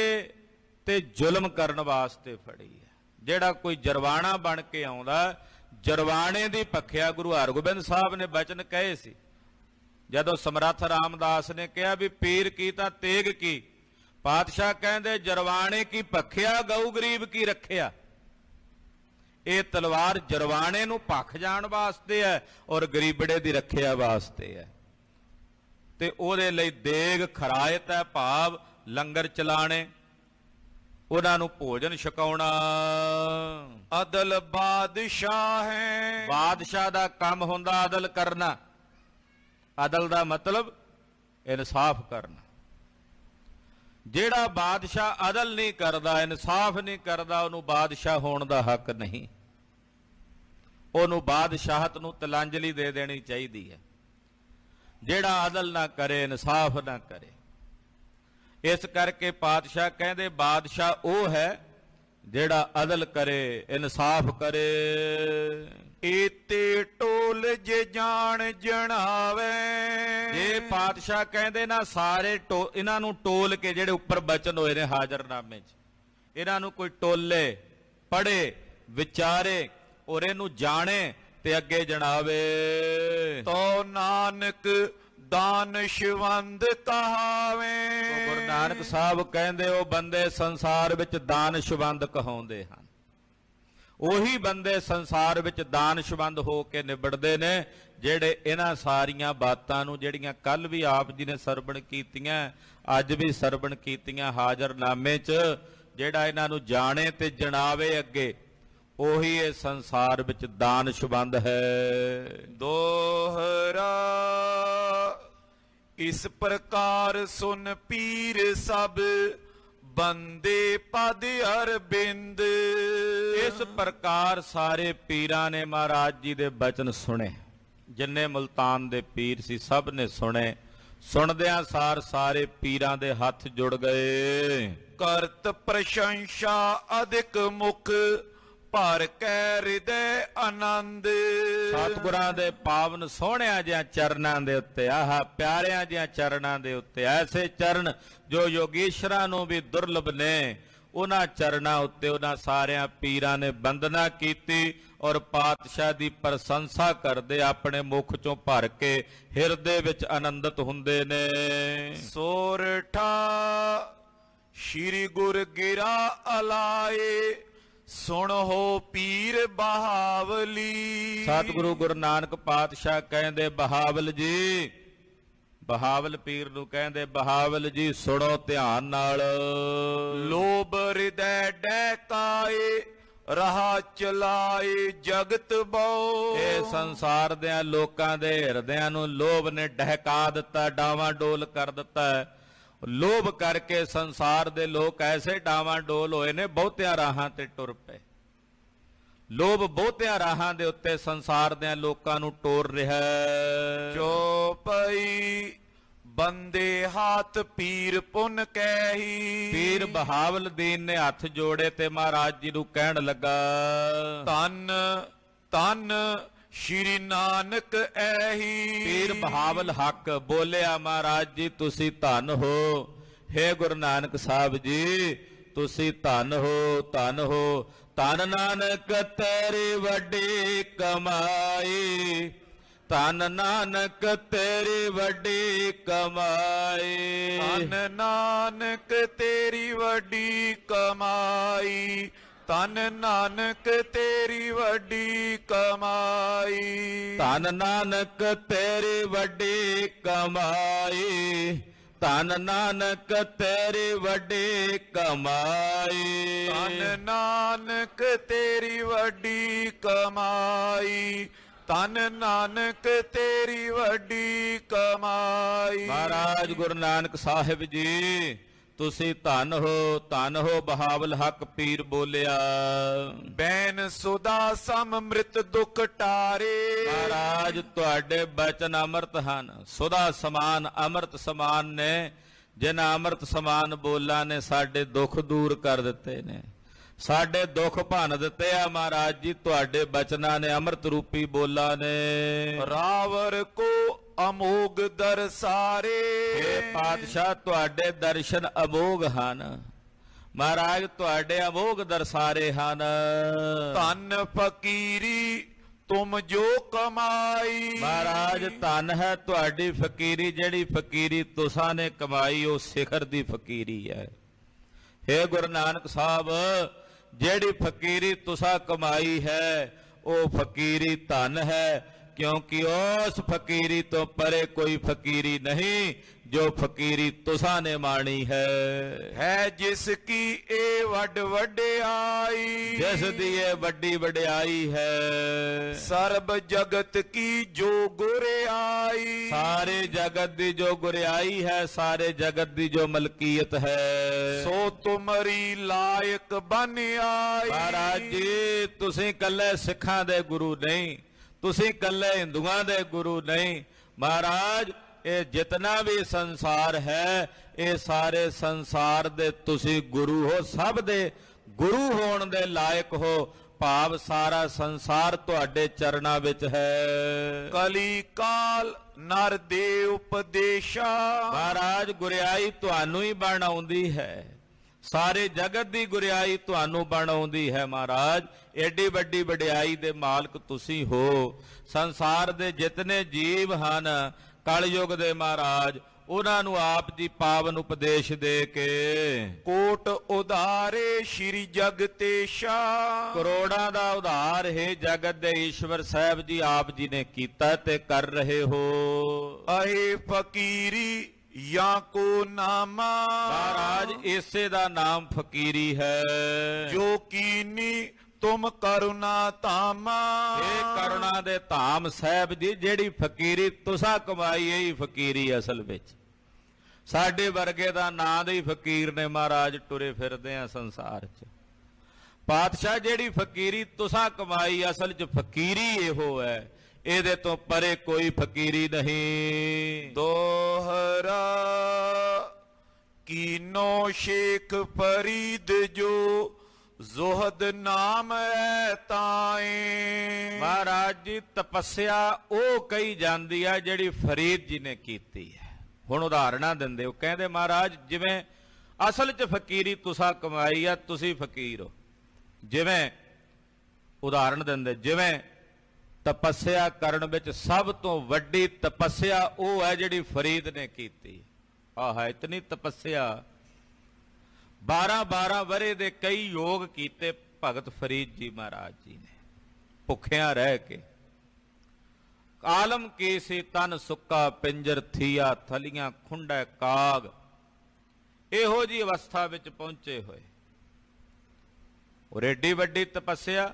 ਤੇ ਜ਼ੁਲਮ ਕਰਨ ਵਾਸਤੇ ਫੜਿਆ ਜਿਹੜਾ ਕੋਈ ਜਰਵਾਣਾ ਬਣ ਕੇ ਆਉਂਦਾ ਜਰਵਾਣੇ ਦੀ ਪੱਖਿਆ ਗੁਰੂ ਹਰਗੋਬਿੰਦ ਸਾਹਿਬ ਨੇ ਬਚਨ ਕਹੇ ਸੀ ਜਦੋਂ ਸਮਰੱਥ ਰਾਮਦਾਸ ਨੇ ਕਿਹਾ ਵੀ ਪੀਰ ਕੀ ਤਾਂ ਤੇਗ ਕੀ ਪਾਤਸ਼ਾਹ ਕਹਿੰਦੇ ਜਰਵਾਣੇ ਕੀ ਪੱਖਿਆ ਗਊ ਗਰੀਬ ਕੀ ਰੱਖਿਆ ਇਹ ਤਲਵਾਰ ਜਰਵਾਣੇ ਨੂੰ ਭੱਖ ਜਾਣ ਵਾਸਤੇ ਹੈ ਔਰ ਗਰੀਬੜੇ ਦੀ ਰੱਖਿਆ ਵਾਸਤੇ ਹੈ ਤੇ ਉਹਦੇ ਲਈ ਦੇਗ ਖਰਾਇਤ ਹੈ ਭਾਵ ਲੰਗਰ ਚਲਾਣੇ ਉਹਨਾਂ ਨੂੰ ਭੋਜਨ ਛਕਾਉਣਾ ਅਦਲ ਬਾਦਸ਼ਾਹ ਹੈ ਬਾਦਸ਼ਾਹ ਦਾ ਕੰਮ ਹੁੰਦਾ ਅਦਲ ਕਰਨਾ ਅਦਲ ਦਾ ਮਤਲਬ ਇਨਸਾਫ ਕਰਨਾ ਜਿਹੜਾ ਬਾਦਸ਼ਾਹ ਅਦਲ ਨਹੀਂ ਕਰਦਾ ਇਨਸਾਫ ਨਹੀਂ ਕਰਦਾ ਉਹਨੂੰ ਬਾਦਸ਼ਾਹ ਹੋਣ ਦਾ ਹੱਕ ਨਹੀਂ ਉਹਨੂੰ ਬਾਦਸ਼ਾਹਤ ਨੂੰ ਤਲਾਂਜਲੀ ਦੇ ਦੇਣੀ ਚਾਹੀਦੀ ਹੈ ਜਿਹੜਾ ਅਦਲ ਨਾ ਕਰੇ ਇਨਸਾਫ ਨਾ ਕਰੇ ਇਸ ਕਰਕੇ ਪਾਤਸ਼ਾਹ ਕਹਿੰਦੇ ਬਾਦਸ਼ਾਹ ਉਹ ਹੈ ਜਿਹੜਾ ਅਦਲ ਕਰੇ ਇਨਸਾਫ ਕਰੇ ਏਤੇ ਟੋਲ ਜੇ ਜਾਣ ਜਣਾਵੇ ਜੇ ਪਾਤਸ਼ਾਹ ਕਹਿੰਦੇ ਨਾ ਸਾਰੇ ਇਹਨਾਂ ਨੂੰ ਟੋਲ ਕੇ ਜਿਹੜੇ ਉੱਪਰ ਬਚਨ ਹੋਏ ਨੇ ਹਾਜ਼ਰਨਾਮੇ 'ਚ ਇਹਨਾਂ ਨੂੰ ਕੋਈ ਟੋਲੇ ਪੜੇ ਵਿਚਾਰੇ ਔਰ ਇਹਨੂੰ ਜਾਣੇ ਤੇ ਅੱਗੇ ਜਣਾਵੇ ਤੋ ਨਾਨਕ ਦਾਨਸ਼ਵੰਦ ਕਹਾਵੇ ਗੁਰੂ ਨਾਨਕ ਸਾਹਿਬ ਕਹਿੰਦੇ ਉਹ ਬੰਦੇ ਸੰਸਾਰ ਵਿੱਚ ਦਾਨਸ਼ਵੰਦ ਕਹਾਉਂਦੇ ਹਨ ਉਹੀ ਬੰਦੇ ਸੰਸਾਰ ਵਿੱਚ ਦਾਨਸ਼ਵੰਦ ਹੋ ਕੇ ਨਿਬੜਦੇ ਨੇ ਜਿਹੜੇ ਇਹਨਾਂ ਸਾਰੀਆਂ ਬਾਤਾਂ ਨੂੰ ਜਿਹੜੀਆਂ ਕੱਲ ਵੀ ਆਪ ਜੀ ਨੇ ਸਰਵਣ ਕੀਤੀਆਂ ਅੱਜ ਵੀ ਸਰਵਣ ਕੀਤੀਆਂ ਹਾਜ਼ਰਨਾਮੇ 'ਚ ਜਿਹੜਾ ਇਹਨਾਂ ਨੂੰ ਜਾਣੇ ਤੇ ਜਣਾਵੇ ਅੱਗੇ ਉਹੀ ਇਹ ਸੰਸਾਰ ਵਿੱਚ ਦਾਨਸ਼ਬੰਦ ਹੈ ਦੋਹਰਾ ਇਸ ਪ੍ਰਕਾਰ ਸੁਨ ਪੀਰ ਸਭ ਬੰਦੇ ਪਦ ਅਰਬਿੰਦ ਇਸ ਪ੍ਰਕਾਰ ਸਾਰੇ ਪੀਰਾਂ ਨੇ ਮਹਾਰਾਜ ਜੀ ਦੇ ਬਚਨ ਸੁਣੇ ਜਿੰਨੇ ਮਲਤਾਨ ਦੇ ਪੀਰ ਸੀ ਸਭ ਨੇ ਸੁਣੇ ਸੁਣਦਿਆਂ ਸਾਰ ਸਾਰੇ ਪੀਰਾਂ ਦੇ ਹੱਥ ਜੁੜ ਗਏ ਕਰਤ ਪ੍ਰਸ਼ੰਸਾ ਅਧਿਕ ਮੁਖ ਭਰ ਕੈ ਹਿਰਦੈ ਆਨੰਦ ਸਤਿਗੁਰਾਂ ਦੇ ਪਾਵਨ ਸੋਹਣਿਆਂ ਜਿਹਾ ਚਰਨਾਂ ਦੇ ਉੱਤੇ ਆਹਾ ਪਿਆਰਿਆਂ ਜਿਹਾ ਚਰਨਾਂ ਦੇ ਉੱਤੇ ਐਸੇ ਚਰਨ ਜੋ ਯੋਗੀਸ਼ਰਾਂ ਨੂੰ ਵੀ ਦੁਰਲਭ ਨੇ ਉਹਨਾਂ ਚਰਨਾਂ ਉੱਤੇ ਉਹਨਾਂ ਸਾਰਿਆਂ ਪੀਰਾਂ ਨੇ ਬੰਦਨਾ ਕੀਤੀ ਔਰ ਪਾਤਸ਼ਾਹ ਦੀ ਪ੍ਰਸ਼ੰਸਾ ਕਰਦੇ ਆਪਣੇ ਮੁਖ ਚੋਂ ਭਰ ਕੇ ਹਿਰਦੇ ਵਿੱਚ ਆਨੰਦਿਤ ਹੁੰਦੇ ਨੇ ਸੋਰਠਾ ਸ਼੍ਰੀ ਗੁਰ ਗਿਰਾ ਅਲਾਏ ਸੁਣ ਹੋ ਪੀਰ ਬਹਾਵਲੀ ਸਤਿਗੁਰੂ ਗੁਰੂ ਨਾਨਕ ਪਾਤਸ਼ਾਹ ਕਹਿੰਦੇ ਬਹਾਵਲ ਜੀ ਬਹਾਵਲ ਪੀਰ ਨੂੰ ਕਹਿੰਦੇ ਬਹਾਵਲ ਜੀ ਸੁਣੋ ਧਿਆਨ ਨਾਲ ਲੋਭ ਹਿਰਦੈ ਡੈਤਾਏ ਰਹਾ ਚਲਾਏ ਜਗਤ ਬਉ ਇਹ ਸੰਸਾਰ ਦੇ ਲੋਕਾਂ ਦੇ ਹਿਰਦਿਆਂ ਨੂੰ ਲੋਭ ਨੇ ਡਹਿਕਾ ਦਿੱਤਾ ਡਾਵਾਂ ਡੋਲ ਕਰ ਦਿੱਤਾ ਲੋਭ ਕਰਕੇ ਸੰਸਾਰ ਦੇ ਲੋਕ ਐਸੇ ਡਾਵਾਂ ਡੋਲ ਹੋਏ ਨੇ ਬਹੁਤਿਆਂ ਰਾਹਾਂ ਤੇ ਟੁਰ ਪਏ ਲੋਭ ਬਹੁਤਿਆਂ ਰਾਹਾਂ ਦੇ ਉੱਤੇ ਸੰਸਾਰ ਦੇ ਲੋਕਾਂ ਨੂੰ ਟੋਰ ਰਿਹਾ ਜੋ ਪਈ ਬੰਦੇ ਹੱਥ ਪੀਰ ਪੁੰਨ ਕਹਿਹੀ ਪੀਰ ਬਹਾਵਲ ਦੀਨ ਨੇ ਹੱਥ ਜੋੜੇ ਤੇ ਮਹਾਰਾਜ ਜੀ ਨੂੰ ਕਹਿਣ ਲੱਗਾ ਤਨ ਤਨ ਸ਼੍ਰੀ ਨਾਨਕ ਐਹੀ ਪੀਰ ਬਹਾਵਲ ਹੱਕ ਬੋਲਿਆ ਮਹਾਰਾਜ ਜੀ ਤੁਸੀਂ ਧਨ ਹੋ ਹੇ ਗੁਰੂ ਨਾਨਕ ਸਾਹਿਬ ਜੀ ਤੁਸੀਂ ਧਨ ਹੋ ਧਨ ਹੋ ਧਨ ਨਾਨਕ ਤੇਰੀ ਵੱਡੀ ਕਮਾਈ ਧਨ ਨਾਨਕ ਤੇਰੀ ਵੱਡੀ ਕਮਾਈ ਧਨ ਨਾਨਕ ਤੇਰੀ ਵੱਡੀ ਕਮਾਈ ਤਨ ਨਾਨਕ ਤੇਰੀ ਵੱਡੀ ਕਮਾਈ ਤਨ ਨਾਨਕ ਤੇਰੀ ਵੱਡੀ ਕਮਾਈ ਤਨ ਨਾਨਕ ਤੇਰੀ ਵੱਡੀ ਕਮਾਈ ਤਨ ਨਾਨਕ ਤੇਰੀ ਵੱਡੀ ਕਮਾਈ ਤਨ ਨਾਨਕ ਤੇਰੀ ਵੱਡੀ ਕਮਾਈ ਮਹਾਰਾਜ ਗੁਰੂ ਨਾਨਕ ਸਾਹਿਬ ਜੀ ਤੁਸੀਂ ਧਨ ਹੋ ਧਨ ਹੋ ਬਹਾਵਲ ਹੱਕ ਪੀਰ ਬੋਲਿਆ ਬੈਨ ਸੁਦਾ ਸਮ ਮ੍ਰਿਤ ਦੁਖ ਟਾਰੇ ਮਹਾਰਾਜ ਤੁਹਾਡੇ ਬਚਨ ਅੰਮ੍ਰਿਤ ਹਨ ਸੁਦਾ ਸਮਾਨ ਅੰਮ੍ਰਿਤ ਸਮਾਨ ਨੇ ਜਿਨ੍ਹਾਂ ਅੰਮ੍ਰਿਤ ਸਮਾਨ ਬੋਲਾਂ ਨੇ ਸਾਡੇ ਦੁੱਖ ਦੂਰ ਕਰ ਦਿੱਤੇ ਨੇ ਸਾਡੇ ਦੁੱਖ ਭੰਨ ਦਿੱਤੇ ਆ ਮਹਾਰਾਜ ਜੀ ਤੁਹਾਡੇ ਬਚਨਾਂ ਨੇ ਅੰਮ੍ਰਿਤ ਰੂਪੀ ਬੋਲਾ ਨੇ ਰਾਵਰ ਕੋ ਅਮੋਗ ਦਰਸਾਰੇ हे ਪਾਤਸ਼ਾਹ ਤੁਹਾਡੇ ਦਰਸ਼ਨ ਅਮੋਗ ਹਨ ਮਹਾਰਾਜ ਤੁਹਾਡੇ ਅਮੋਗ ਦਰਸਾਰੇ ਹਨ ਧਨ ਫਕੀਰੀ ਤੁਮ ਜੋ ਕਮਾਈ ਮਹਾਰਾਜ ਧਨ ਹੈ ਤੁਹਾਡੀ ਫਕੀਰੀ ਜਿਹੜੀ ਫਕੀਰੀ ਤੁਸਾਂ ਨੇ ਕਮਾਈ ਉਹ ਸਿਖਰ ਦੀ ਫਕੀਰੀ ਹੈ हे ਗੁਰੂ ਨਾਨਕ ਸਾਹਿਬ ਜਿਹੜੀ ਫਕੀਰੀ ਤੁਸਾਂ ਕਮਾਈ ਹੈ ਉਹ ਫਕੀਰੀ ਧਨ ਹੈ ਕਿਉਂਕਿ ਉਸ ਫਕੀਰੀ ਤੋਂ ਪਰੇ ਕੋਈ ਫਕੀਰੀ ਨਹੀਂ ਜੋ ਫਕੀਰੀ ਤੁਸਾਂ ਨੇ ਮਾਣੀ ਹੈ ਹੈ ਜਿਸ ਕੀ ਇਹ ਵੱਡ ਵਡਿਆਈ ਜਿਸ ਦੀ ਇਹ ਵੱਡੀ ਵਡਿਆਈ ਹੈ ਸਰਬ ਜਗਤ ਕੀ ਜੋ ਗੁਰਿਆਈ ਸਾਰੇ ਜਗਤ ਦੀ ਜੋ ਗੁਰਿਆਈ ਹੈ ਸਾਰੇ ਜਗਤ ਦੀ ਜੋ ਮਲਕੀਅਤ ਹੈ ਸੋ ਤੁਮਰੀ ਲਾਇਕ ਬਨ ਆਈ ਮਹਾਰਾਜ ਜੀ ਤੁਸੀਂ ਕੱਲੇ ਸਿੱਖਾਂ ਦੇ ਗੁਰੂ ਨਹੀਂ ਤੁਸੀਂ ਕੱਲੇ ਹਿੰਦੂਆਂ ਦੇ ਗੁਰੂ ਨਹੀਂ ਮਹਾਰਾਜ ਇਹ ਜਿਤਨਾ ਵੀ ਸੰਸਾਰ ਹੈ ਇਹ ਸਾਰੇ ਸੰਸਾਰ ਦੇ ਤੁਸੀਂ ਗੁਰੂ ਹੋ ਸਭ ਦੇ ਗੁਰੂ ਹੋਣ ਦੇ ਲਾਇਕ ਹੋ ਭਾਵ ਸਾਰਾ ਸੰਸਾਰ ਤੁਹਾਡੇ ਚਰਨਾਂ ਵਿੱਚ ਹੈ ਕਲੀ ਕਾਲ ਨਰ ਦੇ ਉਪਦੇਸ਼ਾ ਮਹਾਰਾਜ ਗੁਰਿਆਈ ਤੁਹਾਨੂੰ ਹੀ ਬਣਾਉਂਦੀ ਹੈ ਸਾਰੇ ਜਗਤ ਦੀ ਗੁਰਿਆਈ ਤੁਹਾਨੂੰ ਬਣਾਉਂਦੀ ਹੈ ਮਹਾਰਾਜ ਐਡੀ ਵੱਡੀ ਵਡਿਆਈ ਦੇ ਮਾਲਕ ਤੁਸੀਂ ਹੋ ਸੰਸਾਰ ਦੇ ਜਿਤਨੇ ਜੀਵ ਹਨ ਕਲਯੁਗ ਦੇ ਮਹਾਰਾਜ ਉਹਨਾਂ ਨੂੰ ਆਪ ਦੀ ਪਾਵਨ ਉਪਦੇਸ਼ ਦੇ ਕੇ ਕੋਟ ਉਧਾਰੇ ਸ਼੍ਰੀ ਜਗਤੇਸ਼ਾ ਕਰੋੜਾਂ ਦਾ ਉਧਾਰ ਹੈ ਜਗਤ ਦੇ ਈਸ਼ਵਰ ਸਾਹਿਬ ਜੀ ਆਪ ਜੀ ਨੇ ਕੀਤਾ ਤੇ ਕਰ ਰਹੇ ਹੋ ਅਹੇ ਫਕੀਰੀ ਯਾ ਕੋ ਨਾਮਾ ਮਹਾਰਾਜ ਇਸੇ ਦਾ ਨਾਮ ਫਕੀਰੀ ਹੈ ਜੋ ਕੀਨੀ ਤੁਮ ਕਰੁਣਾ ਧਾਮਾ ਏ ਕਰੁਣਾ ਦੇ ਧਾਮ ਸਾਹਿਬ ਜੀ ਜਿਹੜੀ ਫਕੀਰੀ ਤੁਸਾਂ ਕਮਾਈ ਏ ਫਕੀਰੀ ਅਸਲ ਵਿੱਚ ਸਾਡੇ ਵਰਗੇ ਦਾ ਨਾਂ ਦੇ ਹੀ ਫਕੀਰ ਨੇ ਮਹਾਰਾਜ ਟੁਰੇ ਫਿਰਦੇ ਆ ਸੰਸਾਰ 'ਚ ਪਾਤਸ਼ਾਹ ਜਿਹੜੀ ਫਕੀਰੀ ਤੁਸਾਂ ਕਮਾਈ ਅਸਲ 'ਚ ਫਕੀਰੀ ਇਹੋ ਹੈ ਇਹਦੇ ਤੋਂ ਪਰੇ ਕੋਈ ਫਕੀਰੀ ਨਹੀਂ ਦੋਹਰਾ ਕੀਨੋ ਸ਼ੇਖ ਫਰੀਦ ਜੋ ਜ਼ੋਹਦ ਨਾਮ ਐ ਤਾਏ ਮਹਾਰਾਜ ਜੀ ਤਪੱਸਿਆ ਉਹ ਕਹੀ ਜਾਂਦੀ ਆ ਜਿਹੜੀ ਫਰੀਦ ਜੀ ਨੇ ਕੀਤੀ ਹੈ ਹੁਣ ਉਦਾਹਰਣਾ ਦਿੰਦੇ ਉਹ ਕਹਿੰਦੇ ਮਹਾਰਾਜ ਜਿਵੇਂ ਅਸਲ 'ਚ ਫਕੀਰੀ ਤੁਸਾਂ ਕਮਾਈ ਆ ਤੁਸੀਂ ਫਕੀਰ ਹੋ ਜਿਵੇਂ ਉਦਾਹਰਣ ਦਿੰਦੇ ਜਿਵੇਂ ਤਪੱਸਿਆ ਕਰਨ ਵਿੱਚ ਸਭ ਤੋਂ ਵੱਡੀ ਤਪੱਸਿਆ ਉਹ ਹੈ ਜਿਹੜੀ ਫਰੀਦ ਨੇ ਕੀਤੀ ਆਹ ਇਤਨੀ ਤਪੱਸਿਆ 12-12 ਬਰੇ ਦੇ ਕਈ ਯੋਗ ਕੀਤੇ ਭਗਤ ਫਰੀਦ ਜੀ ਮਹਾਰਾਜ ਜੀ ਨੇ ਭੁੱਖਿਆਂ ਰਹਿ ਕੇ ਆਲਮ ਕੇਸੇ ਤਨ ਸੁੱਕਾ ਪਿੰਜਰ ਥੀਆ ਥਲੀਆਂ ਖੁੰਡਾ ਕਾਗ ਇਹੋ ਜੀ ਅਵਸਥਾ ਵਿੱਚ ਪਹੁੰਚੇ ਹੋਏ ਔਰ ਏਡੀ ਵੱਡੀ ਤਪੱਸਿਆ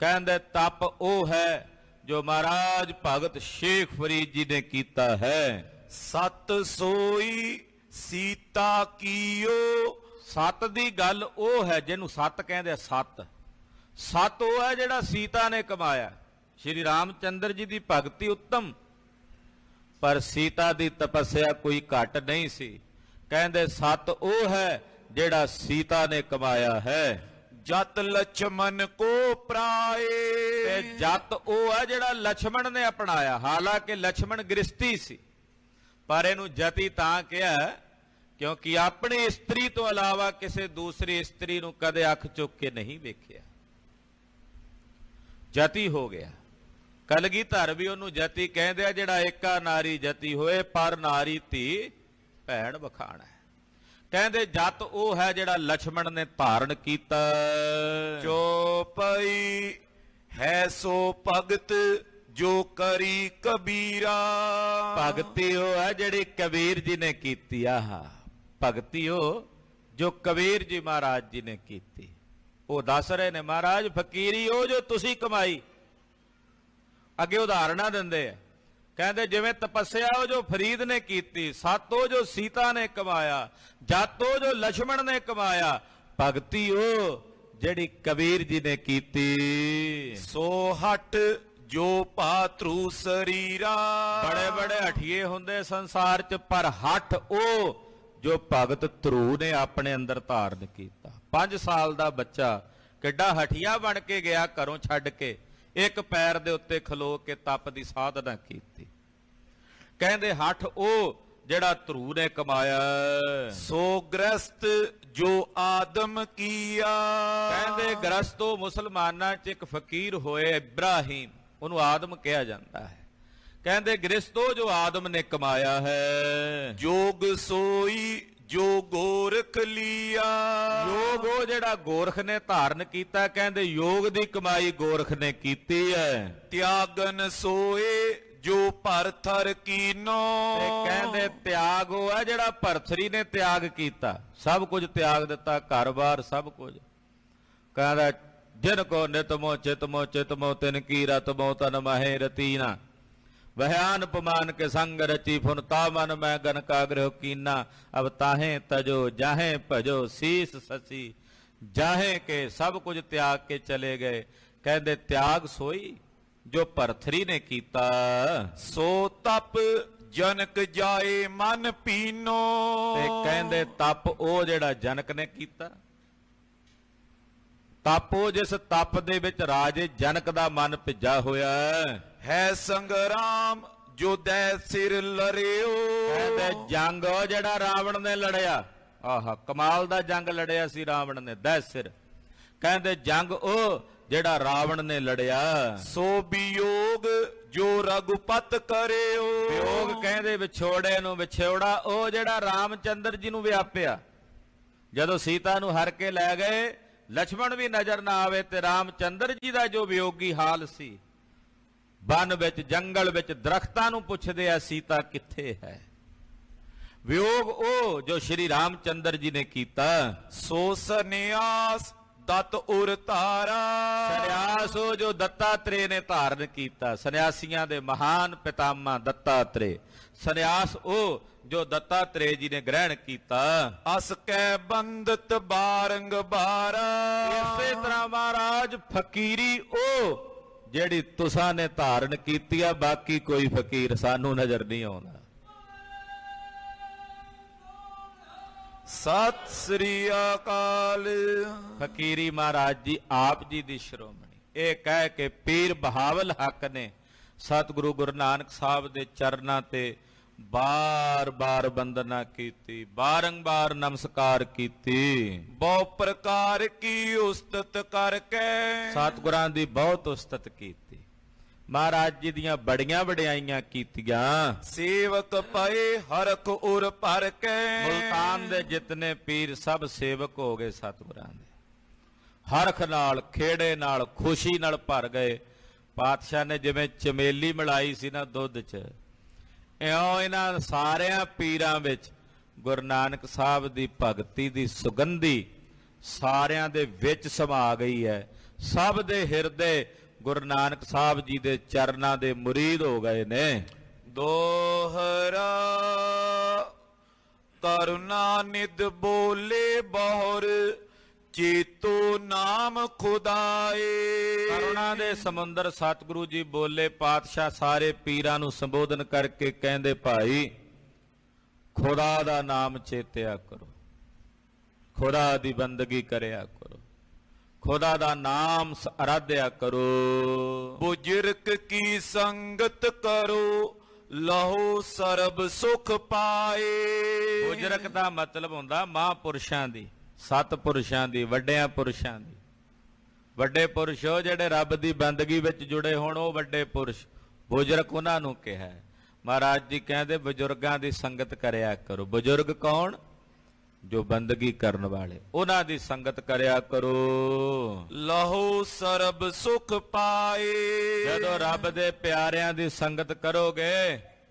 ਕਹਿੰਦੇ ਤਪ ਉਹ ਹੈ ਜੋ ਮਹਾਰਾਜ ਭਗਤ ਸ਼ੇਖ ਫਰੀਦ ਜੀ ਨੇ ਕੀਤਾ ਹੈ ਸਤ ਸੋਈ ਸੀਤਾ ਕੀਓ ਸੱਤ ਦੀ ਗੱਲ ਉਹ ਹੈ ਜਿਹਨੂੰ ਸੱਤ ਕਹਿੰਦੇ ਆ ਸੱਤ ਸੱਤ ਉਹ ਹੈ ਜਿਹੜਾ ਸੀਤਾ ਨੇ ਕਮਾਇਆ ਸ਼੍ਰੀ ਰਾਮਚੰਦਰ ਜੀ ਦੀ ਭਗਤੀ ਉੱਤਮ ਪਰ ਸੀਤਾ ਦੀ ਤਪੱਸਿਆ ਕੋਈ ਘਟ ਨਹੀਂ ਸੀ ਕਹਿੰਦੇ ਸੱਤ ਉਹ ਹੈ ਜਿਹੜਾ ਸੀਤਾ ਨੇ ਕਮਾਇਆ ਹੈ ਜਤ ਲਛਮਨ ਕੋ ਪ੍ਰਾਏ ਤੇ ਜਤ ਉਹ ਹੈ ਜਿਹੜਾ ਲਛਮਣ ਨੇ ਅਪਣਾਇਆ ਹਾਲਾਂਕਿ ਲਛਮਣ ਗ੍ਰਸਤੀ ਸੀ ਪਰ ਇਹਨੂੰ ਜਤੀ ਤਾਂ ਕਿਹਾ ਕਿਉਂਕਿ ਆਪਣੇ ਇਸਤਰੀ ਤੋਂ ਇਲਾਵਾ ਕਿਸੇ ਦੂਸਰੀ ਇਸਤਰੀ ਨੂੰ ਕਦੇ ਅੱਖ ਚੁੱਕ ਕੇ ਨਹੀਂ ਵੇਖਿਆ ਜਤੀ ਹੋ ਗਿਆ ਕਲਗੀ ਧਰ ਵੀ ਉਹਨੂੰ ਜਤੀ ਕਹਿੰਦੇ ਆ ਜਿਹੜਾ ਏਕਾ ਨਾਰੀ ਜਤੀ ਹੋਏ ਪਰ ਨਾਰੀ ਧੀ ਭੈਣ ਵਖਾਣਾ ਕਹਿੰਦੇ ਜਤ ਉਹ ਹੈ ਜਿਹੜਾ ਲక్ష్మణ ਨੇ ਧਾਰਨ ਕੀਤਾ ਚੋਪਈ ਹੈ ਸੋ ਭਗਤ ਜੋ ਕਰੀ ਕਬੀਰਾ ਭਗਤੀ ਉਹ ਹੈ ਜਿਹੜੀ ਕਬੀਰ ਜੀ ਨੇ ਕੀਤੀ ਆਹਾ ਭਗਤੀ ਉਹ ਜੋ ਕਬੀਰ ਜੀ ਮਹਾਰਾਜ ਜੀ ਨੇ ਕੀਤੀ ਉਹ ਦੱਸ ਰਹੇ ਨੇ ਮਹਾਰਾਜ ਫਕੀਰੀ ਉਹ ਜੋ ਤੁਸੀਂ ਕਮਾਈ ਅੱਗੇ ਉਦਾਹਰਣਾ ਦਿੰਦੇ ਆ ਕਹਿੰਦੇ ਜਿਵੇਂ ਤਪੱਸਿਆ ਉਹ ਜੋ ਫਰੀਦ ਨੇ ਕੀਤੀ ਸਾਤੋ ਜੋ ਸੀਤਾ ਨੇ ਕਮਾਇਆ ਜਾਤੋ ਜੋ ਲక్ష్మణ ਨੇ ਕਮਾਇਆ ਭਗਤੀ ਉਹ ਜਿਹੜੀ ਕਬੀਰ ਜੀ ਨੇ ਕੀਤੀ ਸੋ ਹਟ ਜੋ ਪਾਤਰੂ ਸਰੀਰਾ ਬੜੇ ਬੜੇ ਹਠੀਏ ਹੁੰਦੇ ਸੰਸਾਰ 'ਚ ਪਰ ਹਟ ਉਹ ਜੋ ਭਗਤ ਧਰੂ ਨੇ ਆਪਣੇ ਅੰਦਰ ਧਾਰਨ ਕੀਤਾ 5 ਸਾਲ ਦਾ ਬੱਚਾ ਕਿੱਡਾ ਹਠੀਆ ਬਣ ਕੇ ਗਿਆ ਘਰੋਂ ਛੱਡ ਕੇ ਇੱਕ ਪੈਰ ਦੇ ਉੱਤੇ ਖਲੋ ਕੇ ਤਪ ਦੀ ਸਾਧਨਾ ਕੀਤੀ ਕਹਿੰਦੇ ਹੱਠ ਉਹ ਜਿਹੜਾ ਧਰੂ ਨੇ ਕਮਾਇਆ ਸੋ ਗ੍ਰਸਤ ਜੋ ਆਦਮ ਕੀਆ ਕਹਿੰਦੇ ਗ੍ਰਸਤੋ ਮੁਸਲਮਾਨਾਂ 'ਚ ਇੱਕ ਫਕੀਰ ਹੋਏ ਇਬਰਾਹੀਮ ਉਹਨੂੰ ਆਦਮ ਕਿਹਾ ਜਾਂਦਾ ਹੈ ਕਹਿੰਦੇ ਗ੍ਰਸਤੋ ਜੋ ਆਦਮ ਨੇ ਕਮਾਇਆ ਹੈ ਜੋਗ ਸੋਈ ਜੋ ਗੋਰਖ ਲੀਆ ਯੋਗ ਉਹ ਜਿਹੜਾ ਗੋਰਖ ਨੇ ਧਾਰਨ ਕੀਤਾ ਕਹਿੰਦੇ ਯੋਗ ਦੀ ਕਮਾਈ ਗੋਰਖ ਨੇ ਕੀਤੀ ਹੈ ਤਿਆਗਨ ਸੋਏ ਜੋ ਪਰਥਰ ਕੀਨੋ ਤੇ ਕਹਿੰਦੇ ਤਿਆਗ ਉਹ ਹੈ ਜਿਹੜਾ ਪਰਥਰੀ ਨੇ ਤਿਆਗ ਕੀਤਾ ਸਭ ਕੁਝ ਤਿਆਗ ਦਿੱਤਾ ਘਰ-ਬਾਰ ਸਭ ਕੁਝ ਕਹਿੰਦਾ ਜਿਨ ਕੋ ਨਿਤਮੋ ਚਿਤਮੋ ਚਿਤਮੋ ਤਿਨ ਕੀ ਰਤਮੋ ਤਨ ਮਹੇ ਰਤੀਨਾ ਵਹਿਆਨ वहयान पमान के संग रची फुन तामन मैं गन काग्रह ਕੀਨਾ ਅਬ ਤਾਹੇ ਤਜੋ ਜਾਹੇ ਭਜੋ ਸੀਸ ਸਸੀ ਜਾਹੇ ਕੇ ਸਭ ਕੁਝ ਤਿਆਗ ਕੇ ਚਲੇ ਗਏ ਕਹਿੰਦੇ ਤਿਆਗ ਸੋਈ ਜੋ ਪਰਥਰੀ ਨੇ ਕੀਤਾ ਸੋ ਤਪ ਜਨਕ ਜਾਏ ਮਨ ਪੀਨੋ ਤੇ ਕਹਿੰਦੇ ਤਪ ਉਹ ਜਿਹੜਾ ਜਨਕ ਨੇ ਕੀਤਾ ਤਾਪੋ ਜਿਸ ਤਪ ਦੇ ਵਿੱਚ ਰਾਜੇ ਜਨਕ ਦਾ ਮਨ ਭਿੱਜਾ ਹੋਇਆ ਹੈ ਸੰਗਰਾਮ ਦੈ ਸਿਰ ਲਰਿਓ ਕਹਿੰਦੇ ਜੰਗ ਉਹ ਜਿਹੜਾ ਰਾਵਣ ਨੇ ਲੜਿਆ ਆਹਾ ਕਮਾਲ ਦਾ ਜੰਗ ਲੜਿਆ ਸੀ ਰਾਵਣ ਨੇ ਦੈ ਸਿਰ ਕਹਿੰਦੇ ਜੰਗ ਉਹ ਜਿਹੜਾ ਰਾਵਣ ਨੇ ਲੜਿਆ ਸੋ ਵਿਯੋਗ ਜੋ ਰਗੁਪਤ ਕਰਿਓ ਵਿਯੋਗ ਕਹਿੰਦੇ ਵਿਛੋੜੇ ਨੂੰ ਵਿਛੋੜਾ ਉਹ ਜਿਹੜਾ ਰਾਮਚੰਦਰ ਜੀ ਨੂੰ ਵਿਆਪਿਆ ਜਦੋਂ ਸੀਤਾ ਨੂੰ ਹਰ ਕੇ ਲੈ ਗਏ ਲਛਮਣ ਵੀ ਨਜ਼ਰ ਨਾ ਆਵੇ ਤੇ ਰਾਮਚੰਦਰ ਜੀ ਦਾ ਜੋ ਵਿਯੋਗੀ ਹਾਲ ਸੀ ਬਨ ਵਿੱਚ ਜੰਗਲ ਵਿੱਚ ਦਰਖਤਾਂ ਨੂੰ ਪੁੱਛਦੇ ਆ ਸੀਤਾ ਕਿੱਥੇ ਹੈ ਵਿਯੋਗ ਉਹ ਜੋ ਸ਼੍ਰੀ ਰਾਮਚੰਦਰ ਜੀ ਨੇ ਕੀਤਾ ਸੋ ਸਨਿਆਸ ਦਤ ਉਰ ਤਾਰਾ ਸੰਿਆਸ ਉਹ ਜੋ ਦੱਤਾਤਰੇ ਨੇ ਧਾਰਨ ਕੀਤਾ ਸੰਿਆਸੀਆਂ ਦੇ ਮਹਾਨ ਪਿਤਾਮਾ ਦੱਤਾਤਰੇ ਸੰਿਆਸ ਉਹ ਜੋ ਦੱਤਾਤਰੇ ਜੀ ਨੇ ਗ੍ਰਹਿਣ ਕੀਤਾ ਅਸ ਕੈ ਬੰਦਤ ਬਾਰੰਗ ਬਾਰਾ ਇਸੇ ਤਰ੍ਹਾਂ ਮਹਾਰਾਜ ਫਕੀਰੀ ਉਹ ਜਿਹੜੀ ਤੁਸਾਂ ਨੇ ਧਾਰਨ ਕੀਤੀ ਆ ਬਾਕੀ ਕੋਈ ਫਕੀਰ ਸਾਨੂੰ ਨਜ਼ਰ ਨਹੀਂ ਆਉਂਦਾ ਸਤ ਸ੍ਰੀ ਅਕਾਲ ਫਕੀਰੀ ਮਹਾਰਾਜ ਜੀ ਆਪ ਜੀ ਦੀ ਸ਼੍ਰੋਮਣੀ ਇਹ ਕਹਿ ਕੇ ਪੀਰ ਬਹਾਵਲ ਹੱਕ ਨੇ ਸਤਿਗੁਰੂ ਗੁਰੂ ਨਾਨਕ ਸਾਹਿਬ ਦੇ ਚਰਨਾਂ ਤੇ ਬਾਰ-ਬਾਰ ਵੰਦਨਾ ਕੀਤੀ ਬਾਰੰਬਾਰ ਨਮਸਕਾਰ ਕੀਤੀ ਬਹੁ ਪ੍ਰਕਾਰ ਕੀ ਉਸਤਤ ਕਰਕੇ ਸਤਿਗੁਰਾਂ ਦੀ ਬਹੁਤ ਉਸਤਤ ਕੀਤੀ ਮਹਾਰਾਜ ਜੀ ਦੀਆਂ ਬੜੀਆਂ ਵਡਿਆਈਆਂ ਕੀਤੀਆਂ ਸੇਵਕ ਪਏ ਹਰਖ ਉਰ ਪਰ ਕੇ ਮੁਲਤਾਨ ਦੇ ਜਿਤਨੇ ਪੀਰ ਸਭ ਸੇਵਕ ਹੋ ਗਏ ਸਤਿਗੁਰਾਂ ਦੇ ਹਰਖ ਨਾਲ ਖੇੜੇ ਨਾਲ ਖੁਸ਼ੀ ਨਾਲ ਭਰ ਗਏ ਪਾਤਸ਼ਾਹ ਨੇ ਜਿਵੇਂ ਚਮੇਲੀ ਮਿਲਾਈ ਸੀ ਨਾ ਦੁੱਧ 'ਚ ਇਉਂ ਇਹਨਾਂ ਸਾਰਿਆਂ ਪੀਰਾਂ ਵਿੱਚ ਗੁਰੂ ਨਾਨਕ ਸਾਹਿਬ ਦੀ ਭਗਤੀ ਦੀ ਸੁਗੰਧੀ ਸਾਰਿਆਂ ਦੇ ਵਿੱਚ ਸਮਾ ਗਈ ਹੈ ਸਭ ਦੇ ਹਿਰਦੇ ਗੁਰੂ ਨਾਨਕ ਸਾਹਿਬ ਜੀ ਦੇ ਚਰਨਾਂ ਦੇ ਮੁਰੀਦ ਹੋ ਗਏ ਨੇ ਦੋਹਰਾ ਕਰੁਣਾ ਨਿਦ ਬੋਲੇ ਬਹੁਰ ਜੀਤੋ ਨਾਮ ਖੁਦਾਏ ਕਰੁਣਾ ਦੇ ਸਮੁੰਦਰ ਸਤਿਗੁਰੂ ਜੀ ਬੋਲੇ ਪਾਤਸ਼ਾਹ ਸਾਰੇ ਪੀਰਾਂ ਨੂੰ ਸੰਬੋਧਨ ਕਰਕੇ ਕਹਿੰਦੇ ਭਾਈ ਖੁਦਾ ਦਾ ਨਾਮ ਚੇਤਿਆ ਕਰੋ ਖੁਦਾ ਦੀ ਬੰਦਗੀ ਕਰਿਆ ਕਰੋ ਖੁਦਾ ਦਾ ਨਾਮ ਅਰਾਧਿਆ ਕਰੋ ਬੁਜਰਕ ਕੀ ਸੰਗਤ ਕਰੋ ਲਹੋ ਸਰਬ ਸੁਖ ਪਾਏ ਬੁਜਰਕ ਦਾ ਮਤਲਬ ਹੁੰਦਾ ਮਹਾਪੁਰਸ਼ਾਂ ਦੀ ਸਤ ਪੁਰਸ਼ਾਂ ਦੀ ਵੱਡਿਆਂ ਪੁਰਸ਼ਾਂ ਦੀ ਵੱਡੇ ਪੁਰਸ਼ ਉਹ ਜਿਹੜੇ ਰੱਬ ਦੀ ਬੰਦਗੀ ਵਿੱਚ ਜੁੜੇ ਹੋਣ ਉਹ ਵੱਡੇ ਪੁਰਸ਼ ਬਜ਼ੁਰਗ ਉਹਨਾਂ ਨੂੰ ਕਿਹਾ ਮਹਾਰਾਜ ਜੀ ਕਹਿੰਦੇ ਬਜ਼ੁਰਗਾਂ ਦੀ ਸੰਗਤ ਕਰਿਆ ਕਰੋ ਬਜ਼ੁਰਗ ਕੌਣ ਜੋ ਬੰਦਗੀ ਕਰਨ ਵਾਲੇ ਉਹਨਾਂ ਦੀ ਸੰਗਤ ਕਰਿਆ ਕਰੋ ਲਹੂ ਸਰਬ ਸੁਖ ਪਾਏ ਜਦੋਂ ਰੱਬ ਦੇ ਪਿਆਰਿਆਂ ਦੀ ਸੰਗਤ ਕਰੋਗੇ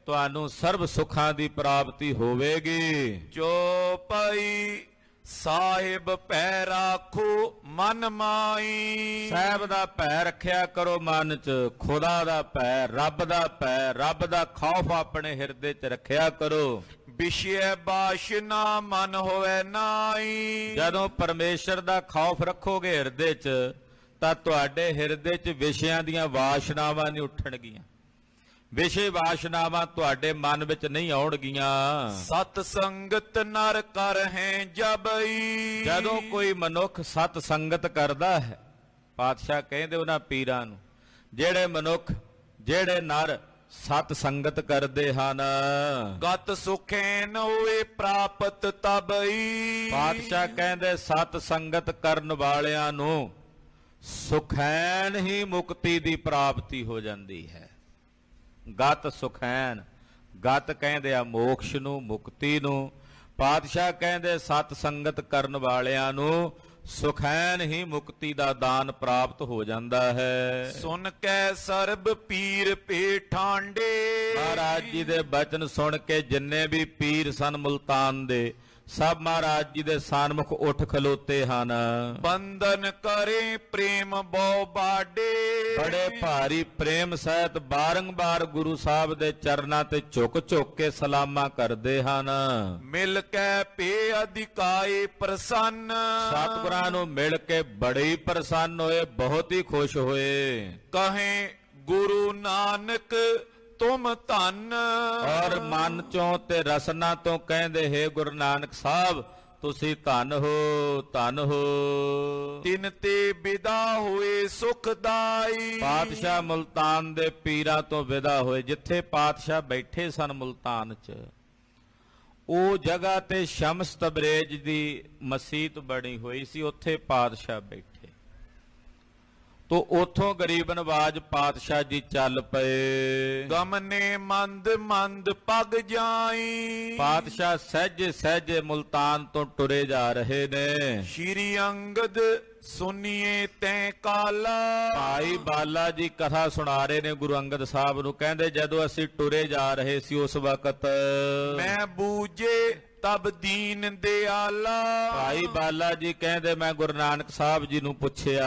ਤੁਹਾਨੂੰ ਸਰਬ ਸੁਖਾਂ ਦੀ ਪ੍ਰਾਪਤੀ ਹੋਵੇਗੀ ਜੋ ਪਈ ਸਾਹਿਬ ਪੈ ਰੱਖੋ ਮਨ ਮਾਈ ਸਾਹਿਬ ਦਾ ਭੈ ਰੱਖਿਆ ਕਰੋ ਮਨ ਚ ਖੁਦਾ ਦਾ ਭੈ ਰੱਬ ਦਾ ਭੈ ਰੱਬ ਦਾ ਖੌਫ ਆਪਣੇ ਹਿਰਦੇ ਚ ਰੱਖਿਆ ਕਰੋ ਵਿਸ਼ੇ ਬਾਸ਼ਨਾ ਮਨ ਹੋਵੇ ਨਾਈ ਜਦੋਂ ਪਰਮੇਸ਼ਰ ਦਾ ਖੌਫ ਰੱਖੋਗੇ ਹਿਰਦੇ ਚ ਤਾਂ ਤੁਹਾਡੇ ਹਿਰਦੇ ਚ ਵਿਸ਼ਿਆਂ ਦੀਆਂ ਵਾਸ਼ਨਾਵਾਂ ਨਹੀਂ ਉੱਠਣਗੀਆਂ ਵਿਸ਼ੇ ਵਾਸ਼ਨਾਵਾਂ ਤੁਹਾਡੇ ਮਨ ਵਿੱਚ ਨਹੀਂ ਆਉਣਗੀਆਂ ਸਤ ਸੰਗਤ ਨਰ ਕਰਹਿ ਜਬਈ ਜਦੋਂ ਕੋਈ ਮਨੁੱਖ ਸਤ ਸੰਗਤ ਕਰਦਾ ਹੈ ਪਾਤਸ਼ਾਹ ਕਹਿੰਦੇ ਉਹਨਾਂ ਪੀਰਾਂ ਨੂੰ ਜਿਹੜੇ ਮਨੁੱਖ ਜਿਹੜੇ ਨਰ ਸਤ ਸੰਗਤ ਕਰਦੇ ਹਨ ਗਤ ਸੁਖੇਨ ਹੋਏ ਪ੍ਰਾਪਤ ਤਬਈ ਪਾਤਸ਼ਾਹ ਕਹਿੰਦੇ ਸਤ ਸੰਗਤ ਕਰਨ ਵਾਲਿਆਂ ਨੂੰ ਸੁਖੈਨ ਹੀ ਮੁਕਤੀ ਦੀ ਪ੍ਰਾਪਤੀ ਹੋ ਜਾਂਦੀ ਹੈ ਗਤ ਸੁਖੈਨ ਗਤ ਕਹਿੰਦੇ ਆ ਮੋਕਸ਼ ਨੂੰ ਮੁਕਤੀ ਨੂੰ ਪਾਤਸ਼ਾਹ ਕਹਿੰਦੇ ਸਤ ਸੰਗਤ ਕਰਨ ਵਾਲਿਆਂ ਨੂੰ ਸੁਖੈਨ ਹੀ ਮੁਕਤੀ ਦਾ ਦਾਨ ਪ੍ਰਾਪਤ ਹੋ ਜਾਂਦਾ ਹੈ ਸੁਣ ਕੇ ਸਰਬ ਪੀਰ ਪੇਠਾਂਡੇ ਮਹਾਰਾਜ ਜੀ ਦੇ ਬਚਨ ਸੁਣ ਕੇ ਜਿੰਨੇ ਵੀ ਪੀਰ ਸਨ ਮਲਤਾਨ ਦੇ ਸਭ ਮਹਾਰਾਜ ਜੀ ਦੇ ਸਾਨਮੁਖ ਉੱਠ ਖਲੋਤੇ ਹਨ ਬੰਦਨ ਕਰੇ ਪ੍ਰੇਮ ਬਉ ਬਾਡੇ ਬੜੇ ਭਾਰੀ ਪ੍ਰੇਮ ਸਹਿਤ ਬਾਰੰਬਾਰ ਗੁਰੂ ਸਾਹਿਬ ਦੇ ਚਰਨਾਂ ਤੇ ਝੁਕ ਝੁਕ ਕੇ ਸਲਾਮਾਂ ਕਰਦੇ ਹਨ ਮਿਲ ਕੇ ਪੇ ਅਧਿਕਾਏ ਪ੍ਰਸੰਨ ਸਤਿਗੁਰਾਂ ਨੂੰ ਮਿਲ ਕੇ ਬੜੇ ਪ੍ਰਸੰਨ ਹੋਏ ਬਹੁਤ ਹੀ ਖੁਸ਼ ਹੋਏ ਕਹੇ ਗੁਰੂ ਨਾਨਕ ਤੁਮ ਧਨ ਔਰ ਮਨ ਚੋਂ ਤੇ ਰਸਨਾ ਤੋਂ ਕਹਿੰਦੇ ਹੈ ਗੁਰੂ ਨਾਨਕ ਸਾਹਿਬ ਤੁਸੀਂ ਧਨ ਹੋ ਧਨ ਹੋ ਤਿੰਨ ਤੇ ਵਿਦਾ ਹੋਏ ਸੁਖਦਾਈ ਪਾਤਸ਼ਾਹ ਮਲਤਾਨ ਦੇ ਪੀਰਾਂ ਤੋਂ ਵਿਦਾ ਹੋਏ ਜਿੱਥੇ ਪਾਤਸ਼ਾਹ ਬੈਠੇ ਸਨ ਮਲਤਾਨ 'ਚ ਉਹ ਜਗ੍ਹਾ ਤੇ ਸ਼ਮਸ ਤਬਰੇਜ ਦੀ ਮਸਜਿਦ ਬਣੀ ਹੋਈ ਸੀ ਉੱਥੇ ਪਾਤਸ਼ਾਹ ਬੈਠੇ ਤੋ ਉਥੋਂ ਗਰੀਬ ਨਵਾਜ ਪਾਤਸ਼ਾਹ ਜੀ ਚੱਲ ਪਏ ਗਮਨੇ ਮੰਦ ਮੰਦ ਪਗ ਜਾਈ ਪਾਤਸ਼ਾਹ ਸਹਿਜ ਸਹਿਜ ਮਲਤਾਨ ਤੋਂ ਟੁਰੇ ਜਾ ਰਹੇ ਨੇ ਸ਼੍ਰੀ ਅੰਗਦ ਸੁਣੀਏ ਤੈ ਕਾਲਾ ਭਾਈ ਬਾਲਾ ਜੀ ਕਥਾ ਸੁਣਾ ਰਹੇ ਨੇ ਗੁਰੂ ਅੰਗਦ ਸਾਹਿਬ ਨੂੰ ਕਹਿੰਦੇ ਜਦੋਂ ਅਸੀਂ ਟੁਰੇ ਜਾ ਰਹੇ ਸੀ ਉਸ ਵਕਤ ਮੈਂ ਬੂਜੇ ਤਬ ਦੀਨ ਦੇ ਆਲਾ ਭਾਈ ਬਾਲਾ ਜੀ ਕਹਿੰਦੇ ਮੈਂ ਗੁਰੂ ਨਾਨਕ ਸਾਹਿਬ ਜੀ ਨੂੰ ਪੁੱਛਿਆ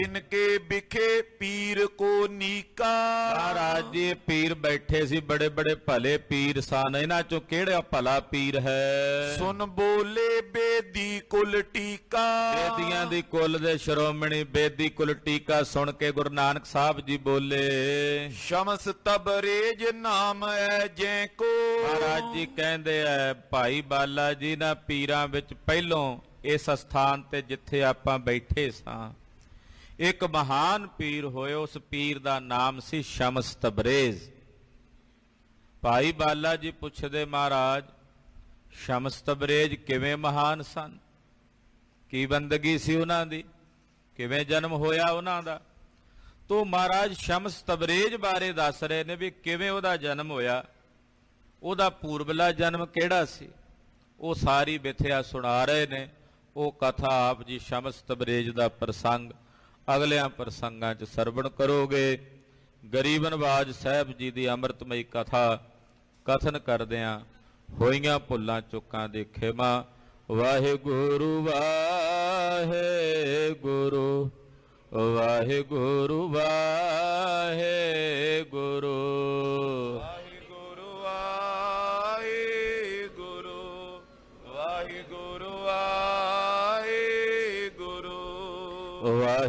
ਇਨਕੇ ਵਿਖੇ ਪੀਰ ਕੋ ਨੀਕਾ ਮਹਾਰਾਜ ਜੀ ਪੀਰ ਬੈਠੇ ਸੀ ਬੜੇ ਬੜੇ ਭਲੇ ਪੀਰ ਸਨ ਇਹਨਾਂ ਚੋਂ ਕਿਹੜਾ ਭਲਾ ਪੀਰ ਹੈ ਸੁਨ ਬੋਲੇ ਬੇਦੀ ਕੁਲ ਟੀਕਾ ਬੇਦੀਆਂ ਦੀ ਕੁਲ ਦੇ ਸ਼ਰੋਮਣੀ ਬੇਦੀ ਕੁਲ ਟੀਕਾ ਸੁਣ ਕੇ ਗੁਰੂ ਨਾਨਕ ਸਾਹਿਬ ਜੀ ਬੋਲੇ ਸ਼ਮਸ ਤਬਰੇਜ ਨਾਮ ਹੈ ਜੈ ਕੋ ਮਹਾਰਾਜ ਜੀ ਕਹਿੰਦੇ ਐ ਭਾਈ ਭਾਈ ਬਾਲਾ ਜੀ ਨਾ ਪੀਰਾਂ ਵਿੱਚ ਪਹਿਲੋਂ ਇਸ ਸਥਾਨ ਤੇ ਜਿੱਥੇ ਆਪਾਂ ਬੈਠੇ ਸਾਂ ਇੱਕ ਮਹਾਨ ਪੀਰ ਹੋਏ ਉਸ ਪੀਰ ਦਾ ਨਾਮ ਸੀ ਸ਼ਮਸ ਤਬਰੇਜ਼ ਭਾਈ ਬਾਲਾ ਜੀ ਪੁੱਛਦੇ ਮਹਾਰਾਜ ਸ਼ਮਸ ਤਬਰੇਜ਼ ਕਿਵੇਂ ਮਹਾਨ ਸਨ ਕੀ ਬੰਦਗੀ ਸੀ ਉਹਨਾਂ ਦੀ ਕਿਵੇਂ ਜਨਮ ਹੋਇਆ ਉਹਨਾਂ ਦਾ ਤੋਂ ਮਹਾਰਾਜ ਸ਼ਮਸ ਤਬਰੇਜ਼ ਬਾਰੇ ਦੱਸ ਰਹੇ ਨੇ ਵੀ ਕਿਵੇਂ ਉਹਦਾ ਜਨਮ ਹੋਇਆ ਉਹਦਾ ਪੂਰਬਲਾ ਜਨਮ ਕਿਹੜਾ ਸੀ ਉਹ ਸਾਰੀ ਵਿਥਿਆ ਸੁਣਾ ਰਹੇ ਨੇ ਉਹ ਕਥਾ ਆਪ ਜੀ ਸ਼ਮਸ ਤਬਰੇਜ ਦਾ ਪ੍ਰਸੰਗ ਅਗਲਿਆਂ ਪ੍ਰਸੰਗਾਂ 'ਚ ਸਰਵਣ ਕਰੋਗੇ ਗਰੀਬਨਵਾਜ ਸਾਹਿਬ ਜੀ ਦੀ ਅੰਮ੍ਰਿਤਮਈ ਕਥਾ ਕਥਨ ਕਰਦਿਆਂ ਹੋਈਆਂ ਭੁੱਲਾਂ ਚੁੱਕਾਂ ਦੇ ਖੇਮਾ ਵਾਹਿਗੁਰੂ ਵਾਹਿਗੁਰੂ ਵਾਹਿਗੁਰੂ ਵਾਹਿਗੁਰੂ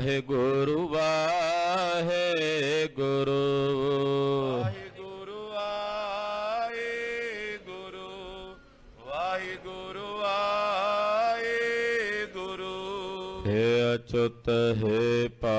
ਵਾਹਿਗੁਰੂ ਵਾਹਿਗੁਰੂ ਵਾਹਿਗੁਰੂ ਵਾਹਿਗੁਰੂ ਵਾਹਿਗੁਰੂ ਵਾਹਿਗੁਰੂ ਹੇ ਅਚੁੱਤ ਹੇ